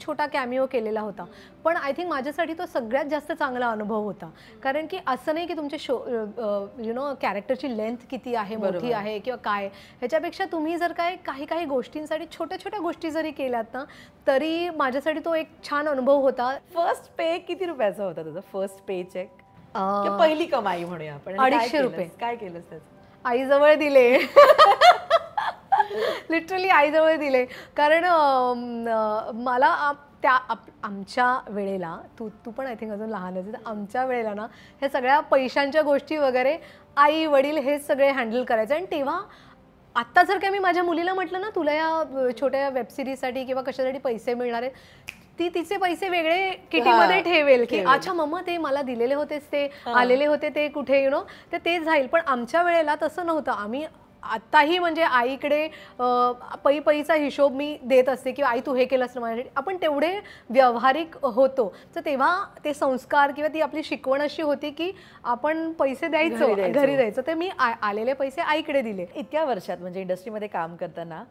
छोटा कॅमिओ केलेला होता पण आय थिंक माझ्यासाठी तो सगळ्यात जास्त चांगला अनुभव होता कारण की असं नाही की तुमच्या शो यु नो कॅरेक्टरची लेंथ किती आहे मोठी आहे किंवा काय ह्याच्यापेक्षा तुम्ही जर काय काही काही गोष्टींसाठी छोट्या छोट्या गोष्टी जरी केल्यात ना तरी माझ्यासाठी तो एक छान अनुभव होता फर्स्ट पे किती रुपयाचा होता त्याचा फर्स्ट पे चेक पहिली कमाई म्हणूया आपण अडीचशे रुपये काय केलं त्याचं आईजवळ दिले लिटरली आईजवळ दिले कारण मला त्या आप आमच्या वेळेला तू तू पण आय थिंक अजून लहान होती तर आमच्या वेळेला ना ह्या सगळ्या पैशांच्या गोष्टी वगैरे आई वडील हे सगळे हँडल करायचं आणि तेव्हा आत्ता जर काही मी माझ्या मुलीला म्हटलं ना तुला या छोट्या वेबसिरीजसाठी किंवा कशासाठी पैसे मिळणार आहेत ती तिचे पैसे वेगळे किटीमध्ये ठेवेल की अच्छा मम्मा ते मला दिलेले होतेच ते आलेले होते ते कुठे यु नो ते तेच जाईल पण आमच्या वेळेला तसं नव्हतं आम्ही आत्ताही म्हणजे आईकडे पै पैचा हिशोब मी देत असते किंवा आई तू हे केलं असतं माझ्यासाठी आपण तेवढे व्यावहारिक होतो तर तेव्हा ते संस्कार किंवा ती आपली शिकवण अशी होती की आपण पैसे द्यायचो घरी द्यायचं तर मी आलेले पैसे आईकडे दिले इतक्या वर्षात म्हणजे इंडस्ट्रीमध्ये काम करताना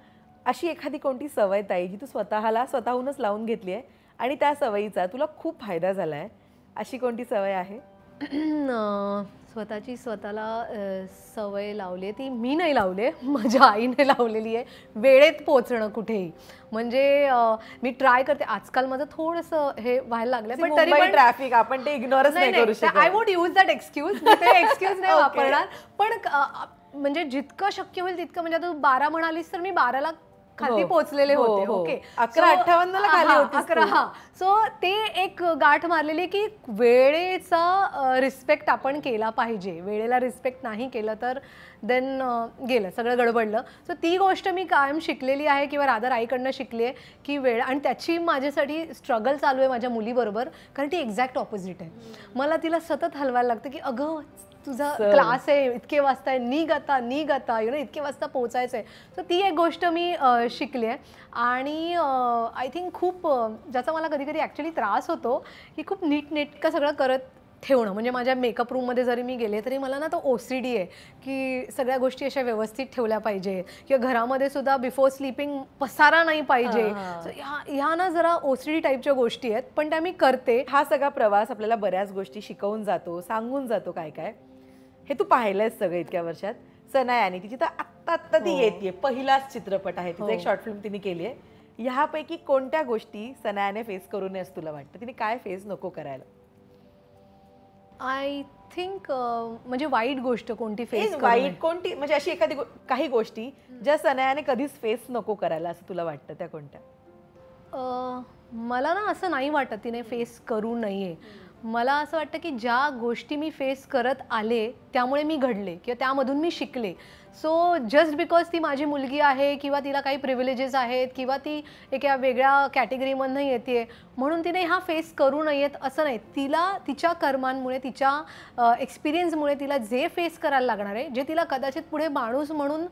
अशी एखादी कोणती सवय ताई जी तू स्वतःला स्वतःहूनच लावून घेतली आहे आणि त्या सवयीचा तुला खूप फायदा झाला आहे अशी कोणती सवय आहे स्वतःची स्वतःला सवय लावली ती मी नाही लावले माझ्या आईने लावलेली आहे वेळेत पोचणं कुठेही म्हणजे मी ट्राय करते आजकाल माझं थोडंसं हे व्हायला लागलं पण तरी पण ट्रॅफिक आपण ते इग्नोरच नाही करू शकत I won't use that excuse ते एक्सक्यूज नाही वापरणार पण म्हणजे जितकं शक्य होईल तितकं म्हणजे तू बारा म्हणालीस तर मी बाराला खाली हो. पोहोचलेले हो, होते ओके हो. अकरा ला खाली अकरा हा सो ते एक गाठ मारलेली की वेळेचा रिस्पेक्ट आपण केला पाहिजे वेळेला रिस्पेक्ट नाही केलं तर देन गेलं सगळं गडबडलं सो ती गोष्ट मी कायम शिकलेली आहे किंवा रादर आईकडनं शिकली आहे की वेळ आणि त्याची माझ्यासाठी स्ट्रगल चालू आहे माझ्या मुलीबरोबर कारण ती एक्झॅक्ट ऑपोजिट आहे मला तिला सतत हलवायला लागतं की अगं तुझा क्लास आहे इतके वाजता आहे नी गता नी गता यु नो इतके वाजता पोहोचायचं आहे सो ती एक गोष्ट मी शिकली आहे आणि आय थिंक खूप ज्याचा मला कधी कधी ॲक्च्युली त्रास होतो की खूप नीटनेटकं सगळं करत ठेवणं म्हणजे माझ्या मेकअप रूममध्ये जरी मी गेले तरी मला ना तो ओ सी डी आहे की सगळ्या गोष्टी अशा व्यवस्थित ठेवल्या पाहिजे किंवा घरामध्ये सुद्धा बिफोर स्लीपिंग पसारा नाही पाहिजे ह्या ह्या ना जरा ओ सी डी टाईपच्या गोष्टी आहेत पण त्या मी करते हा सगळा प्रवास आपल्याला बऱ्याच गोष्टी शिकवून जातो सांगून जातो काय काय हे तू पाहिलंयस सगळं इतक्या वर्षात सनाय आणि तिची तर आत्ता आत्ता ती हो. येते पहिलाच चित्रपट आहे तिचा एक शॉर्ट हो. फिल्म तिने केली आहे ह्यापैकी कोणत्या गोष्टी सनायाने फेस करू नये असं तुला वाटतं तिने काय फेस नको करायला आय थिंक म्हणजे वाईट गोष्ट कोणती फेस वाईट कोणती म्हणजे अशी एखादी काही गोष्टी ज्या सनायाने कधीच फेस नको करायला असं तुला वाटतं त्या कोणत्या मला ना असं नाही वाटत तिने फेस करू नये मला असं वाटतं की ज्या गोष्टी मी फेस करत आले त्यामुळे मी घडले किंवा त्यामधून मी शिकले सो जस्ट बिकॉज ती माझी मुलगी आहे किंवा तिला काही प्रिव्हिलेजेस आहेत किंवा ती एका वेगळ्या कॅटेगरीमधनं येते म्हणून तिने हा फेस करू नयेत असं नाही तिला तिच्या कर्मांमुळे तिच्या एक्सपिरियन्समुळे तिला जे फेस करायला लागणार आहे जे तिला कदाचित पुढे माणूस म्हणून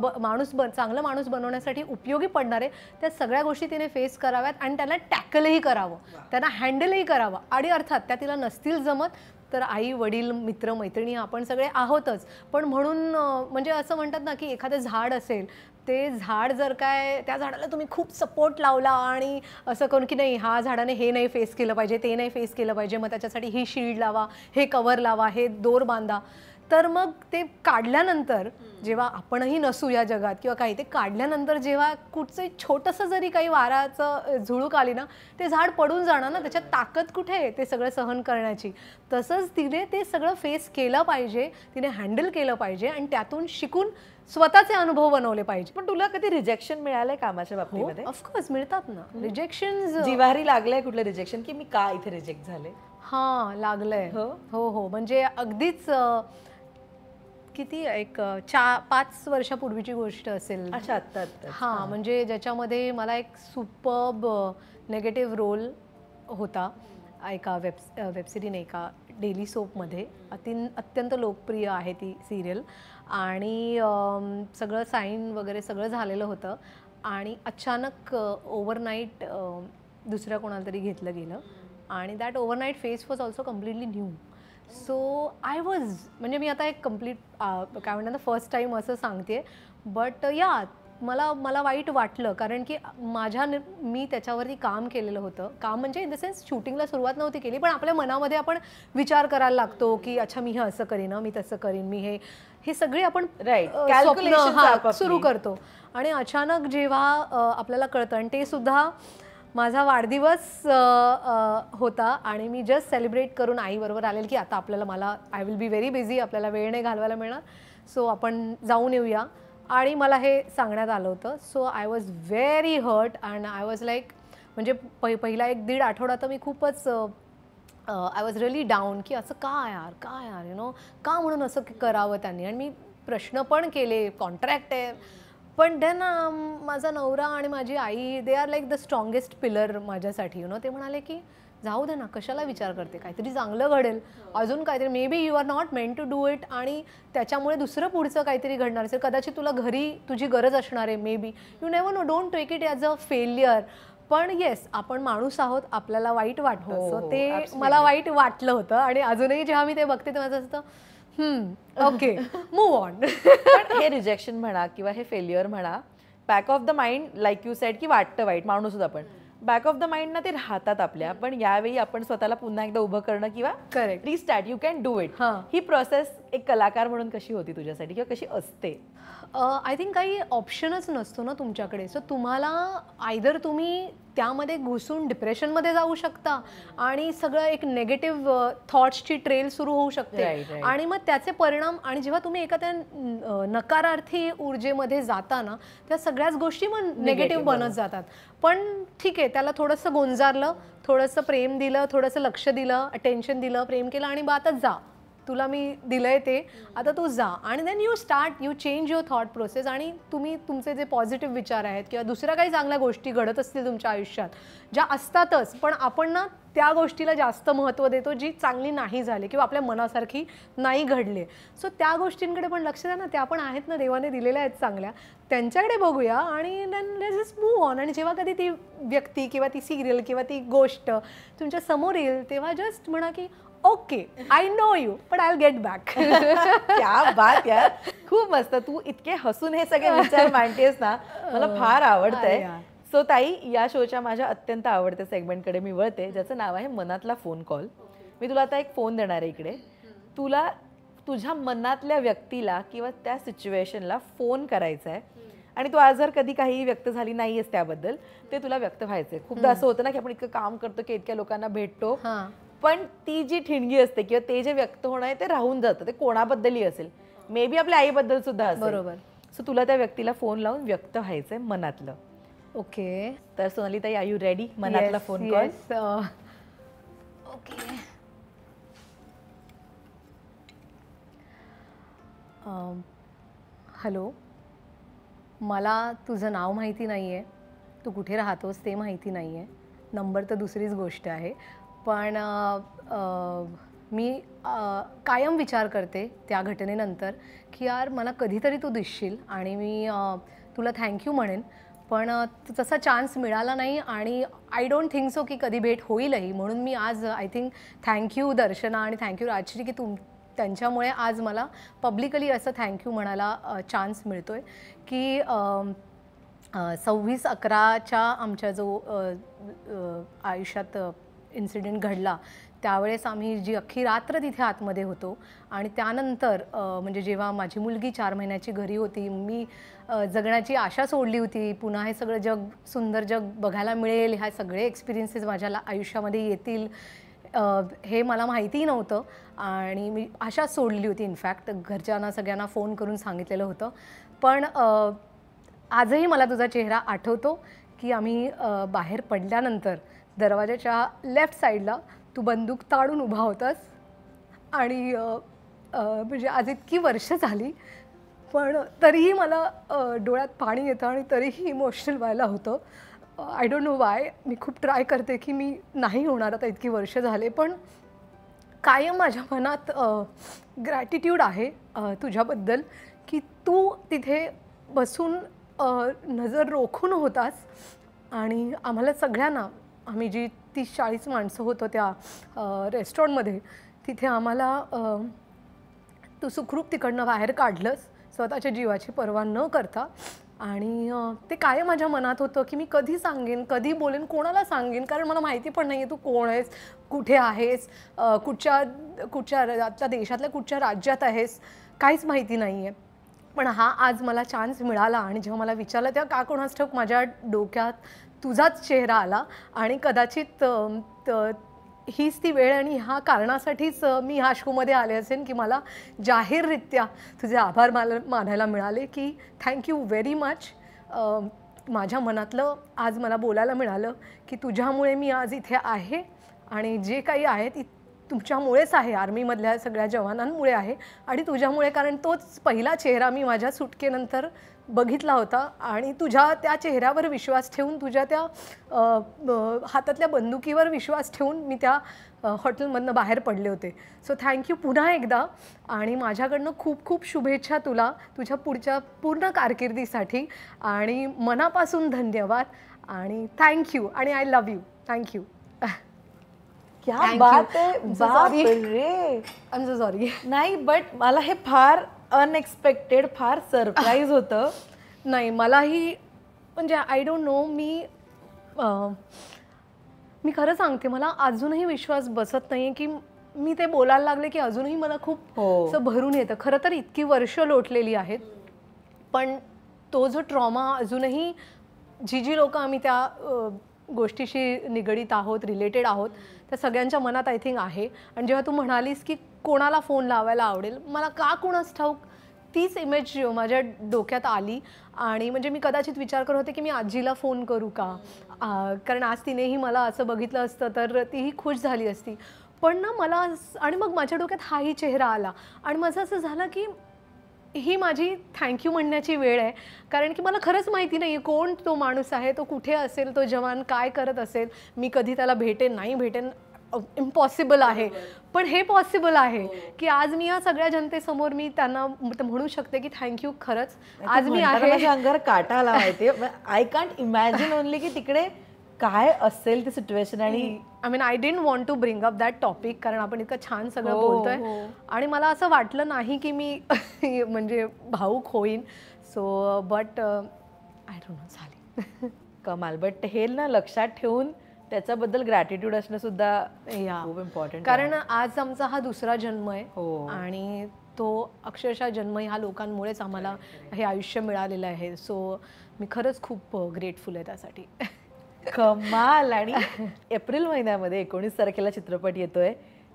ब माणूस ब चांगलं माणूस बनवण्यासाठी उपयोगी पडणार आहे त्या सगळ्या गोष्टी तिने फेस कराव्यात आणि त्यांना टॅकलही करावं त्यांना हँडलही करावं आणि अर्थात त्या तिला नसतील जमत तर आई वडील मित्र मैत्रिणी आपण सगळे आहोतच पण म्हणून म्हणजे असं म्हणतात ना की एखादं झाड असेल ते झाड जर काय त्या झाडाला तुम्ही खूप सपोर्ट लावला आणि असं करून की नाही हा झाडाने हे नाही फेस केलं पाहिजे ते नाही फेस केलं पाहिजे मग त्याच्यासाठी ही शील्ड लावा हे कवर लावा हे दोर बांधा तर मग ते काढल्यानंतर जेव्हा आपणही नसू या जगात किंवा काही ते काढल्यानंतर जेव्हा कुठचं छोटंसं जरी काही वाराचं झुळूक आली ना ते झाड पडून जाणार ना त्याच्यात ताकद कुठे आहे ते सगळं सहन करण्याची तसंच तिने ते सगळं फेस केलं पाहिजे तिने हँडल केलं पाहिजे आणि त्यातून शिकून स्वतःचे अनुभव बनवले पाहिजे पण तुला कधी रिजेक्शन मिळालंय कामाच्या हो, बाबतीमध्ये ऑफकोर्स मिळतात ना रिजेक्शन जिवारी लागलंय कुठलं रिजेक्शन की मी का इथे रिजेक्ट झाले हां लागलंय हो हो, हो. म्हणजे अगदीच किती एक चार पाच वर्षापूर्वीची गोष्ट असेल अच्छा हां म्हणजे ज्याच्यामध्ये मला एक सुपर्ब नेगेटिव्ह रोल होता एका वेब वेबसिरीने एका डेली सोपमध्ये अति अत्यंत लोकप्रिय आहे ती सिरियल आणि सगळं साईन वगैरे सगळं झालेलं होतं आणि अचानक ओव्हरनाईट दुसऱ्या कोणाला तरी घेतलं गेलं आणि that overnight face was also completely new so I was म्हणजे मी आता एक कम्प्लीट काय म्हणतात फर्स्ट टाईम असं सांगते बट या uh, मला मला वाईट वाटलं कारण की माझ्या मी त्याच्यावरती काम केलेलं होतं काम म्हणजे इन द सेन्स शूटिंगला सुरुवात नव्हती केली पण आपल्या मनामध्ये आपण विचार करायला लागतो की अच्छा मी हे असं करीन मी तसं करीन मी हे हे सगळे आपण सुरू करतो आणि अचानक जेव्हा आपल्याला कळतं आणि ते सुद्धा माझा वाढदिवस होता आणि मी जस्ट सेलिब्रेट करून आईबरोबर आलेल की आता आपल्याला मला I will be very busy आपल्याला वेळ नाही घालवायला मिळणार सो आपण जाऊन येऊया आणि मला हे सांगण्यात आलं होतं so I was very hurt and I was like म्हणजे पै पहिला एक दीड आठवडा तर मी खूपच आय वॉज रिअली डाऊन की असं का यार का यार यु नो का म्हणून असं करावं त्यांनी आणि मी प्रश्न पण केले कॉन्ट्रॅक्ट आहे पण देन um, माझा नवरा आणि माझी आई they are like the strongest pillar माझ्यासाठी यु नो ते म्हणाले की जाऊ दे ना कशाला विचार करते काहीतरी चांगलं घडेल अजून काहीतरी maybe you are not meant to do it आणि त्याच्यामुळे दुसरं पुढचं काहीतरी घडणार असेल कदाचित तुला घरी तुझी गरज असणार आहे maybe you never know don't take it as a failure पण येस आपण माणूस आहोत आपल्याला वाईट वाटतं सो हो, ते मला वाईट वाटलं होतं आणि अजूनही जेव्हा मी ते बघते तेव्हा असं असतं ओके मूव ऑन हे रिजेक्शन म्हणा किंवा हे फेल्युअर म्हणा back of the mind like you said की वाटतं वाईट माणूस होत आपण बॅक ऑफ द माइंड ना ते राहतात आपल्या पण यावेळी आपण स्वतःला पुन्हा एकदा उभं करणं किंवा correct restart you can do it ही प्रोसेस एक कलाकार म्हणून कशी होती तुझ्यासाठी किंवा कशी असते आय थिंक काही ऑप्शनच नसतो ना तुमच्याकडे सो तुम्हाला आयदर तुम्ही त्यामध्ये घुसून डिप्रेशनमध्ये जाऊ शकता आणि सगळं एक नेगेटिव्ह थॉट्सची ट्रेल सुरू होऊ शकते आणि मग त्याचे परिणाम आणि जेव्हा तुम्ही एखाद्या नकारार्थी ऊर्जेमध्ये जाता ना त्या सगळ्याच गोष्टी मग नेगेटिव्ह बनत जातात पण ठीक आहे त्याला थोडंसं गोंजारलं थोडंसं प्रेम दिलं थोडंसं लक्ष दिलं अटेन्शन दिलं प्रेम केलं आणि बातच जा तुला मी दिलंय ते आता तू जा आणि then you start you change your thought process आणि तुम्ही तुमचे जे पॉझिटिव्ह विचार आहेत किंवा दुसऱ्या काही चांगल्या गोष्टी घडत असतील तुमच्या आयुष्यात ज्या असतातच पण आपण ना त्या गोष्टीला जास्त महत्त्व देतो जी चांगली नाही झाली किंवा आपल्या मनासारखी नाही घडले सो त्या गोष्टींकडे पण लक्ष द्या ना त्या पण आहेत ना देवाने दिलेल्या आहेत चांगल्या त्यांच्याकडे बघूया आणि देन जस्ट मूव ऑन आणि जेव्हा कधी ती व्यक्ती किंवा ती सिरियल किंवा ती गोष्ट तुमच्या समोर येईल तेव्हा जस्ट म्हणा की ओके आय नो यू पण आय गेट बॅक त्या बात यार खूप मस्त तू इतके हसून हे सगळे विचार मांडतेस ना मला हो. फार आवडतंय सो ताई या शोच्या माझ्या अत्यंत आवडत्या सेगमेंटकडे मी वळते ज्याचं नाव आहे मनातला फोन कॉल मी तुला आता एक फोन देणार आहे इकडे तुला तुझ्या मनातल्या व्यक्तीला किंवा त्या सिच्युएशनला फोन करायचा आहे आणि तू आज जर कधी काही व्यक्त झाली नाहीयेस त्याबद्दल ते तुला व्यक्त व्हायचंय खूपदा असं होतं ना की आपण इतकं काम करतो की इतक्या लोकांना भेटतो पण ती जी ठिणगी असते किंवा ते जे व्यक्त होणं आहे ते राहून जातं ते कोणाबद्दलही असेल मे बी आपल्या आईबद्दल सुद्धा असेल बरोबर सो तुला त्या व्यक्तीला फोन लावून व्यक्त व्हायचंय मनातलं ओके तर सोनाली ताई आर यू रेडी मनातला फोन कॉल ओके हॅलो मला तुझं नाव माहिती नाही आहे तू कुठे राहतोस ते माहिती नाही आहे नंबर तर दुसरीच गोष्ट आहे पण मी कायम विचार करते त्या घटनेनंतर की यार मला कधीतरी तू दिसशील आणि मी तुला थँक्यू म्हणेन पण तसा चान्स मिळाला नाही आणि आय डोंट थिंक सो की कधी भेट होईलही म्हणून मी आज आय थिंक थँक्यू दर्शना आणि थँक्यू राजश्री की तुम त्यांच्यामुळे आज मला पब्लिकली असं थँक्यू म्हणायला चान्स मिळतो आहे की सव्वीस अकराच्या आमच्या जो आयुष्यात इन्सिडेंट घडला त्यावेळेस आम्ही जी अख्खी रात्र तिथे आतमध्ये होतो आणि त्यानंतर म्हणजे जेव्हा माझी मुलगी चार महिन्याची घरी होती मी जगण्याची आशा सोडली होती पुन्हा हे सगळं जग सुंदर जग बघायला मिळेल ह्या सगळे एक्सपिरियन्सेस माझ्या आयुष्यामध्ये येतील हे मला माहितीही नव्हतं आणि मी आशा सोडली होती इनफॅक्ट घरच्यांना सगळ्यांना फोन करून सांगितलेलं होतं पण आजही मला तुझा चेहरा आठवतो की आम्ही बाहेर पडल्यानंतर दरवाजाच्या लेफ्ट साईडला तू बंदूक ताडून उभा होतास आणि म्हणजे आज इतकी वर्ष झाली पण तरीही मला डोळ्यात पाणी येतं आणि तरीही इमोशनल व्हायला होतं आय डोंट नो वाय मी खूप ट्राय करते की मी नाही होणार आता इतकी वर्ष झाले पण कायम माझ्या मनात ग्रॅटिट्यूड आहे तुझ्याबद्दल की तू तिथे बसून नजर रोखून होतास आणि आम्हाला सगळ्यांना आम्ही जी तीस चाळीस माणसं होतो त्या रेस्टॉरंटमध्ये तिथे आम्हाला तू सुखरूप तिकडनं बाहेर काढलंस स्वतःच्या जीवाची पर्वा न करता आणि ते काय माझ्या मनात होतं की मी कधी सांगेन कधी बोलेन कोणाला सांगेन कारण मला माहिती पण नाही आहे तू कोण आहेस कुठे आहेस कुठच्या कुठच्या आजच्या देशातल्या कुठच्या राज्यात आहेस काहीच माहिती नाही आहे पण हा आज मला चान्स मिळाला आणि जेव्हा मला विचारलं तेव्हा का कोणास ठोक माझ्या डोक्यात तुझाच चेहरा आला आणि कदाचित हीच ती वेळ आणि ह्या कारणासाठीच मी ह्या शोमध्ये आले असेन की मला जाहीररित्या तुझे आभार मान मानायला मिळाले की थँक्यू व्हेरी मच माझ्या मनातलं आज मला बोलायला मिळालं की तुझ्यामुळे मी आज इथे आहे आणि जे काही आहे ती तुमच्यामुळेच आहे आर्मीमधल्या सगळ्या जवानांमुळे आहे आणि तुझ्यामुळे कारण तोच पहिला चेहरा मी माझ्या सुटकेनंतर बघितला होता आणि तुझ्या त्या चेहऱ्यावर विश्वास ठेवून तुझ्या त्या हातातल्या बंदुकीवर विश्वास ठेवून मी त्या हॉटेलमधनं बाहेर पडले होते सो थँक्यू पुन्हा एकदा आणि माझ्याकडनं खूप खूप शुभेच्छा तुला तुझ्या पुढच्या पूर्ण कारकिर्दीसाठी आणि मनापासून धन्यवाद आणि थँक्यू आणि आय लव्ह यू थँक्यू क्या बात आहे सॉरी नाही बट मला हे फार अनएक्सपेक्टेड फार सरप्राईज होतं नाही मलाही म्हणजे आय डोंट नो मी मी खरं सांगते मला अजूनही विश्वास बसत नाही की मी ते बोलायला लागले की अजूनही मला खूप हो. असं भरून येतं खरं तर इतकी वर्ष लोटलेली आहेत पण तो जो ट्रॉमा अजूनही जी जी लोक आम्ही त्या गोष्टीशी निगडीत आहोत रिलेटेड आहोत त्या सगळ्यांच्या मनात आय थिंक आहे आणि जेव्हा तू म्हणालीस की कोणाला फोन लावायला आवडेल मला का कोणाच ठाऊक तीच इमेज माझ्या डोक्यात आली आणि म्हणजे मी कदाचित विचार करत होते की मी आजीला फोन करू का कारण आज तिनेही मला असं बघितलं असतं तर तीही खुश झाली असती पण ना मला आणि मग माझ्या डोक्यात हाही चेहरा आला आणि माझं असं झालं की ही माझी थँक्यू म्हणण्याची वेळ आहे कारण की मला खरंच माहिती नाही कोण तो माणूस आहे तो कुठे असेल तो जवान काय करत असेल मी कधी त्याला भेटेन नाही भेटेन इम्पॉसिबल आहे पण हे पॉसिबल आहे हो. की आज मी या सगळ्या जनतेसमोर मी त्यांना म्हणू शकते की थँक्यू खरंच आज मी आहे काटाला काटा लावायचे आय कांट इमॅजिन ओनली की तिकडे काय असेल ती सिच्युएशन आणि I mean I didn't want to bring up that topic कारण आपण इतकं छान सगळं हो, बोलतोय हो. आणि मला असं वाटलं नाही की मी म्हणजे भाऊक होईन so but I don't know झाली कमाल बट हे ना लक्षात ठेवून त्याच्याबद्दल ग्रॅटिट्यूड असणं सुद्धा खूप इम्पॉर्टंट कारण आज आमचा हा दुसरा जन्म आहे हो आणि तो अक्षरशः जन्म ह्या लोकांमुळेच आम्हाला हे आयुष्य मिळालेलं आहे सो मी खरंच खूप ग्रेटफुल uh, आहे त्यासाठी कमाल आणि एप्रिल महिन्यामध्ये एकोणीस तारखेला चित्रपट येतोय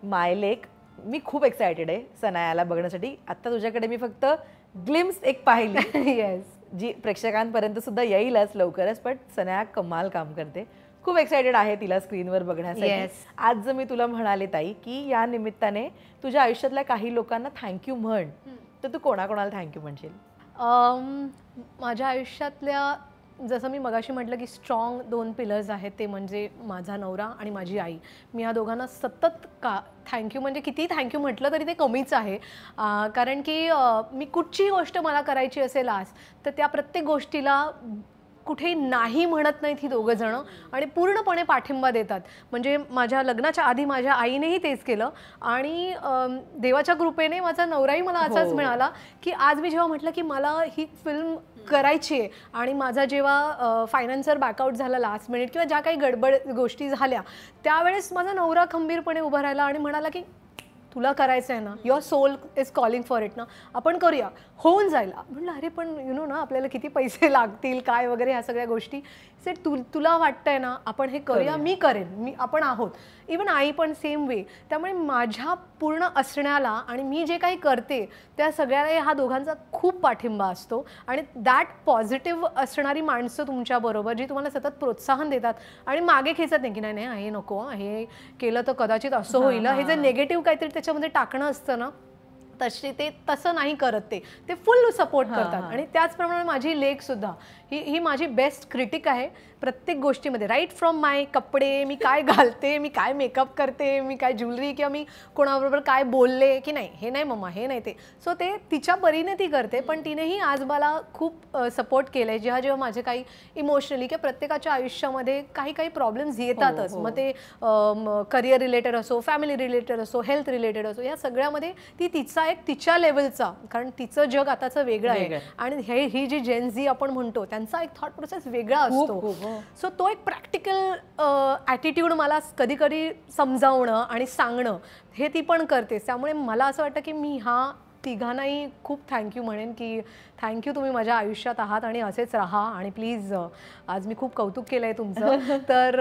माय लेक मी खूप एक्सायटेड आहे सनायाला बघण्यासाठी आता तुझ्याकडे मी फक्त ग्लिम्स एक पाहिली येस जी प्रेक्षकांपर्यंत सुद्धा येईलच लवकरच पण सनाया कमाल काम करते खूप एक्सायटेड आहे तिला स्क्रीनवर बघण्यासाठी yes. आज जर मी तुला म्हणाले ताई की या निमित्ताने तुझ्या आयुष्यातल्या काही लोकांना थँक्यू म्हण तर तू कोणाकोणाला थँक्यू म्हणशील माझ्या आयुष्यातल्या जसं मी मगाशी म्हटलं की स्ट्रॉंग दोन पिलर्स आहेत ते म्हणजे माझा नवरा आणि माझी आई मी ह्या दोघांना सतत का थँक्यू म्हणजे किती थँक्यू म्हटलं तरी ते कमीच आहे कारण की मी कुठचीही गोष्ट मला करायची असेल आज तर त्या प्रत्येक गोष्टीला कुठेही नाही म्हणत नाहीत ही दोघंजणं आणि पूर्णपणे पाठिंबा देतात म्हणजे माझ्या लग्नाच्या आधी माझ्या आईनेही तेच केलं आणि देवाच्या कृपेने माझा नवराही मला असाच हो. मिळाला की आज मी जेव्हा म्हटलं की मला ही फिल्म करायची आहे आणि माझा जेव्हा फायनान्सर बॅकआउट झाला लास्ट मिनिट किंवा ज्या काही गडबड गोष्टी झाल्या त्यावेळेस माझा नवरा खंबीरपणे उभा राहिला आणि म्हणाला की तुला करायचं आहे ना your soul is calling for it ना आपण करूया होऊन जायला म्हटलं अरे पण यु नो ना आपल्याला किती पैसे लागतील काय वगैरे ह्या सगळ्या गोष्टी से तु तुला वाटतंय ना आपण हे करूया मी करेन मी आपण आहोत इवन आई पण सेम वे त्यामुळे माझ्या पूर्ण असण्याला आणि मी जे काही करते त्या सगळ्याला हा दोघांचा खूप पाठिंबा असतो आणि दॅट पॉझिटिव्ह असणारी माणसं तुमच्याबरोबर जी तुम्हाला सतत प्रोत्साहन देतात आणि मागे खेचत नाही की नाही नाही हे नको हे केलं तर कदाचित असं होईल हे जे निगेटिव्ह काहीतरी त्याच्यामध्ये टाकणं असतं ना तसे ते तसं नाही करत ते ते फुल सपोर्ट करतात आणि त्याचप्रमाणे माझी सुद्धा ही ही माझी बेस्ट क्रिटिक आहे प्रत्येक गोष्टीमध्ये राईट फ्रॉम माय कपडे मी काय घालते मी काय मेकअप करते मी काय ज्वेलरी किंवा मी कोणाबरोबर काय बोलले की नाही हे नाही मम्मा हे नाही ते सो ते तिच्या परीने ती करते पण तिनेही आज मला खूप सपोर्ट केलं आहे जेव्हा जेव्हा माझे काही इमोशनली किंवा प्रत्येकाच्या आयुष्यामध्ये काही काही प्रॉब्लेम्स येतातच हो, हो. मग ते करिअर रिलेटेड असो फॅमिली रिलेटेड असो हेल्थ रिलेटेड असो या सगळ्यामध्ये ती तिचा एक तिच्या लेवलचा कारण तिचं जग आताचं वेगळं आहे आणि हे ही जी झी आपण म्हणतो त्यांचा एक थॉट प्रोसेस वेगळा असतो सो हो. तो एक प्रॅक्टिकल ॲटिट्यूड मला कधी कधी समजावणं आणि सांगणं हे ती पण करते त्यामुळे मला असं वाटतं की मी हा तिघांनाही खूप थँक्यू म्हणेन की थँक्यू तुम्ही माझ्या आयुष्यात आहात आणि असेच राहा आणि प्लीज आज मी खूप कौतुक केलं आहे तुमचं तर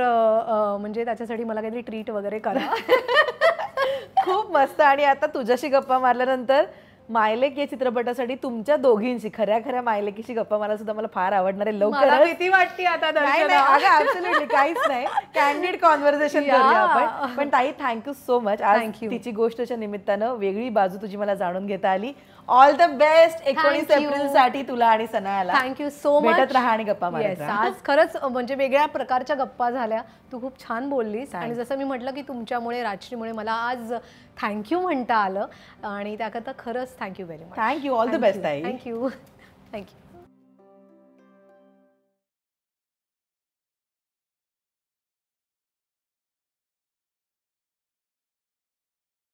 म्हणजे त्याच्यासाठी मला काहीतरी ट्रीट वगैरे करा खूप मस्त आणि आता तुझ्याशी गप्पा मारल्यानंतर मायलेक या चित्रपटासाठी तुमच्या दोघींशी खऱ्या खऱ्या मायलेकीशी गप्पा मला सुद्धा मला फार आवडणार आहे लवकर भीती वाटते आता काहीच नाही कॅन्डिड कॉन्व्हर्सेशन आपण पण ताई थँक्यू सो मच आज तिची गोष्टच्या निमित्तानं वेगळी बाजू तुझी मला जाणून घेता आली ऑल द बेस्ट एकोणीस एप्रिल साठी तुला आणि सनायाला थँक्यू सो मच राहा आणि गप्पा आज खरंच म्हणजे वेगळ्या प्रकारच्या गप्पा झाल्या तू खूप छान बोललीस आणि जसं मी म्हटलं की तुमच्यामुळे राजश्रीमुळे मला आज थँक्यू म्हणता आलं आणि त्याकरता खरंच thank you very much thank you all the best thank you thank you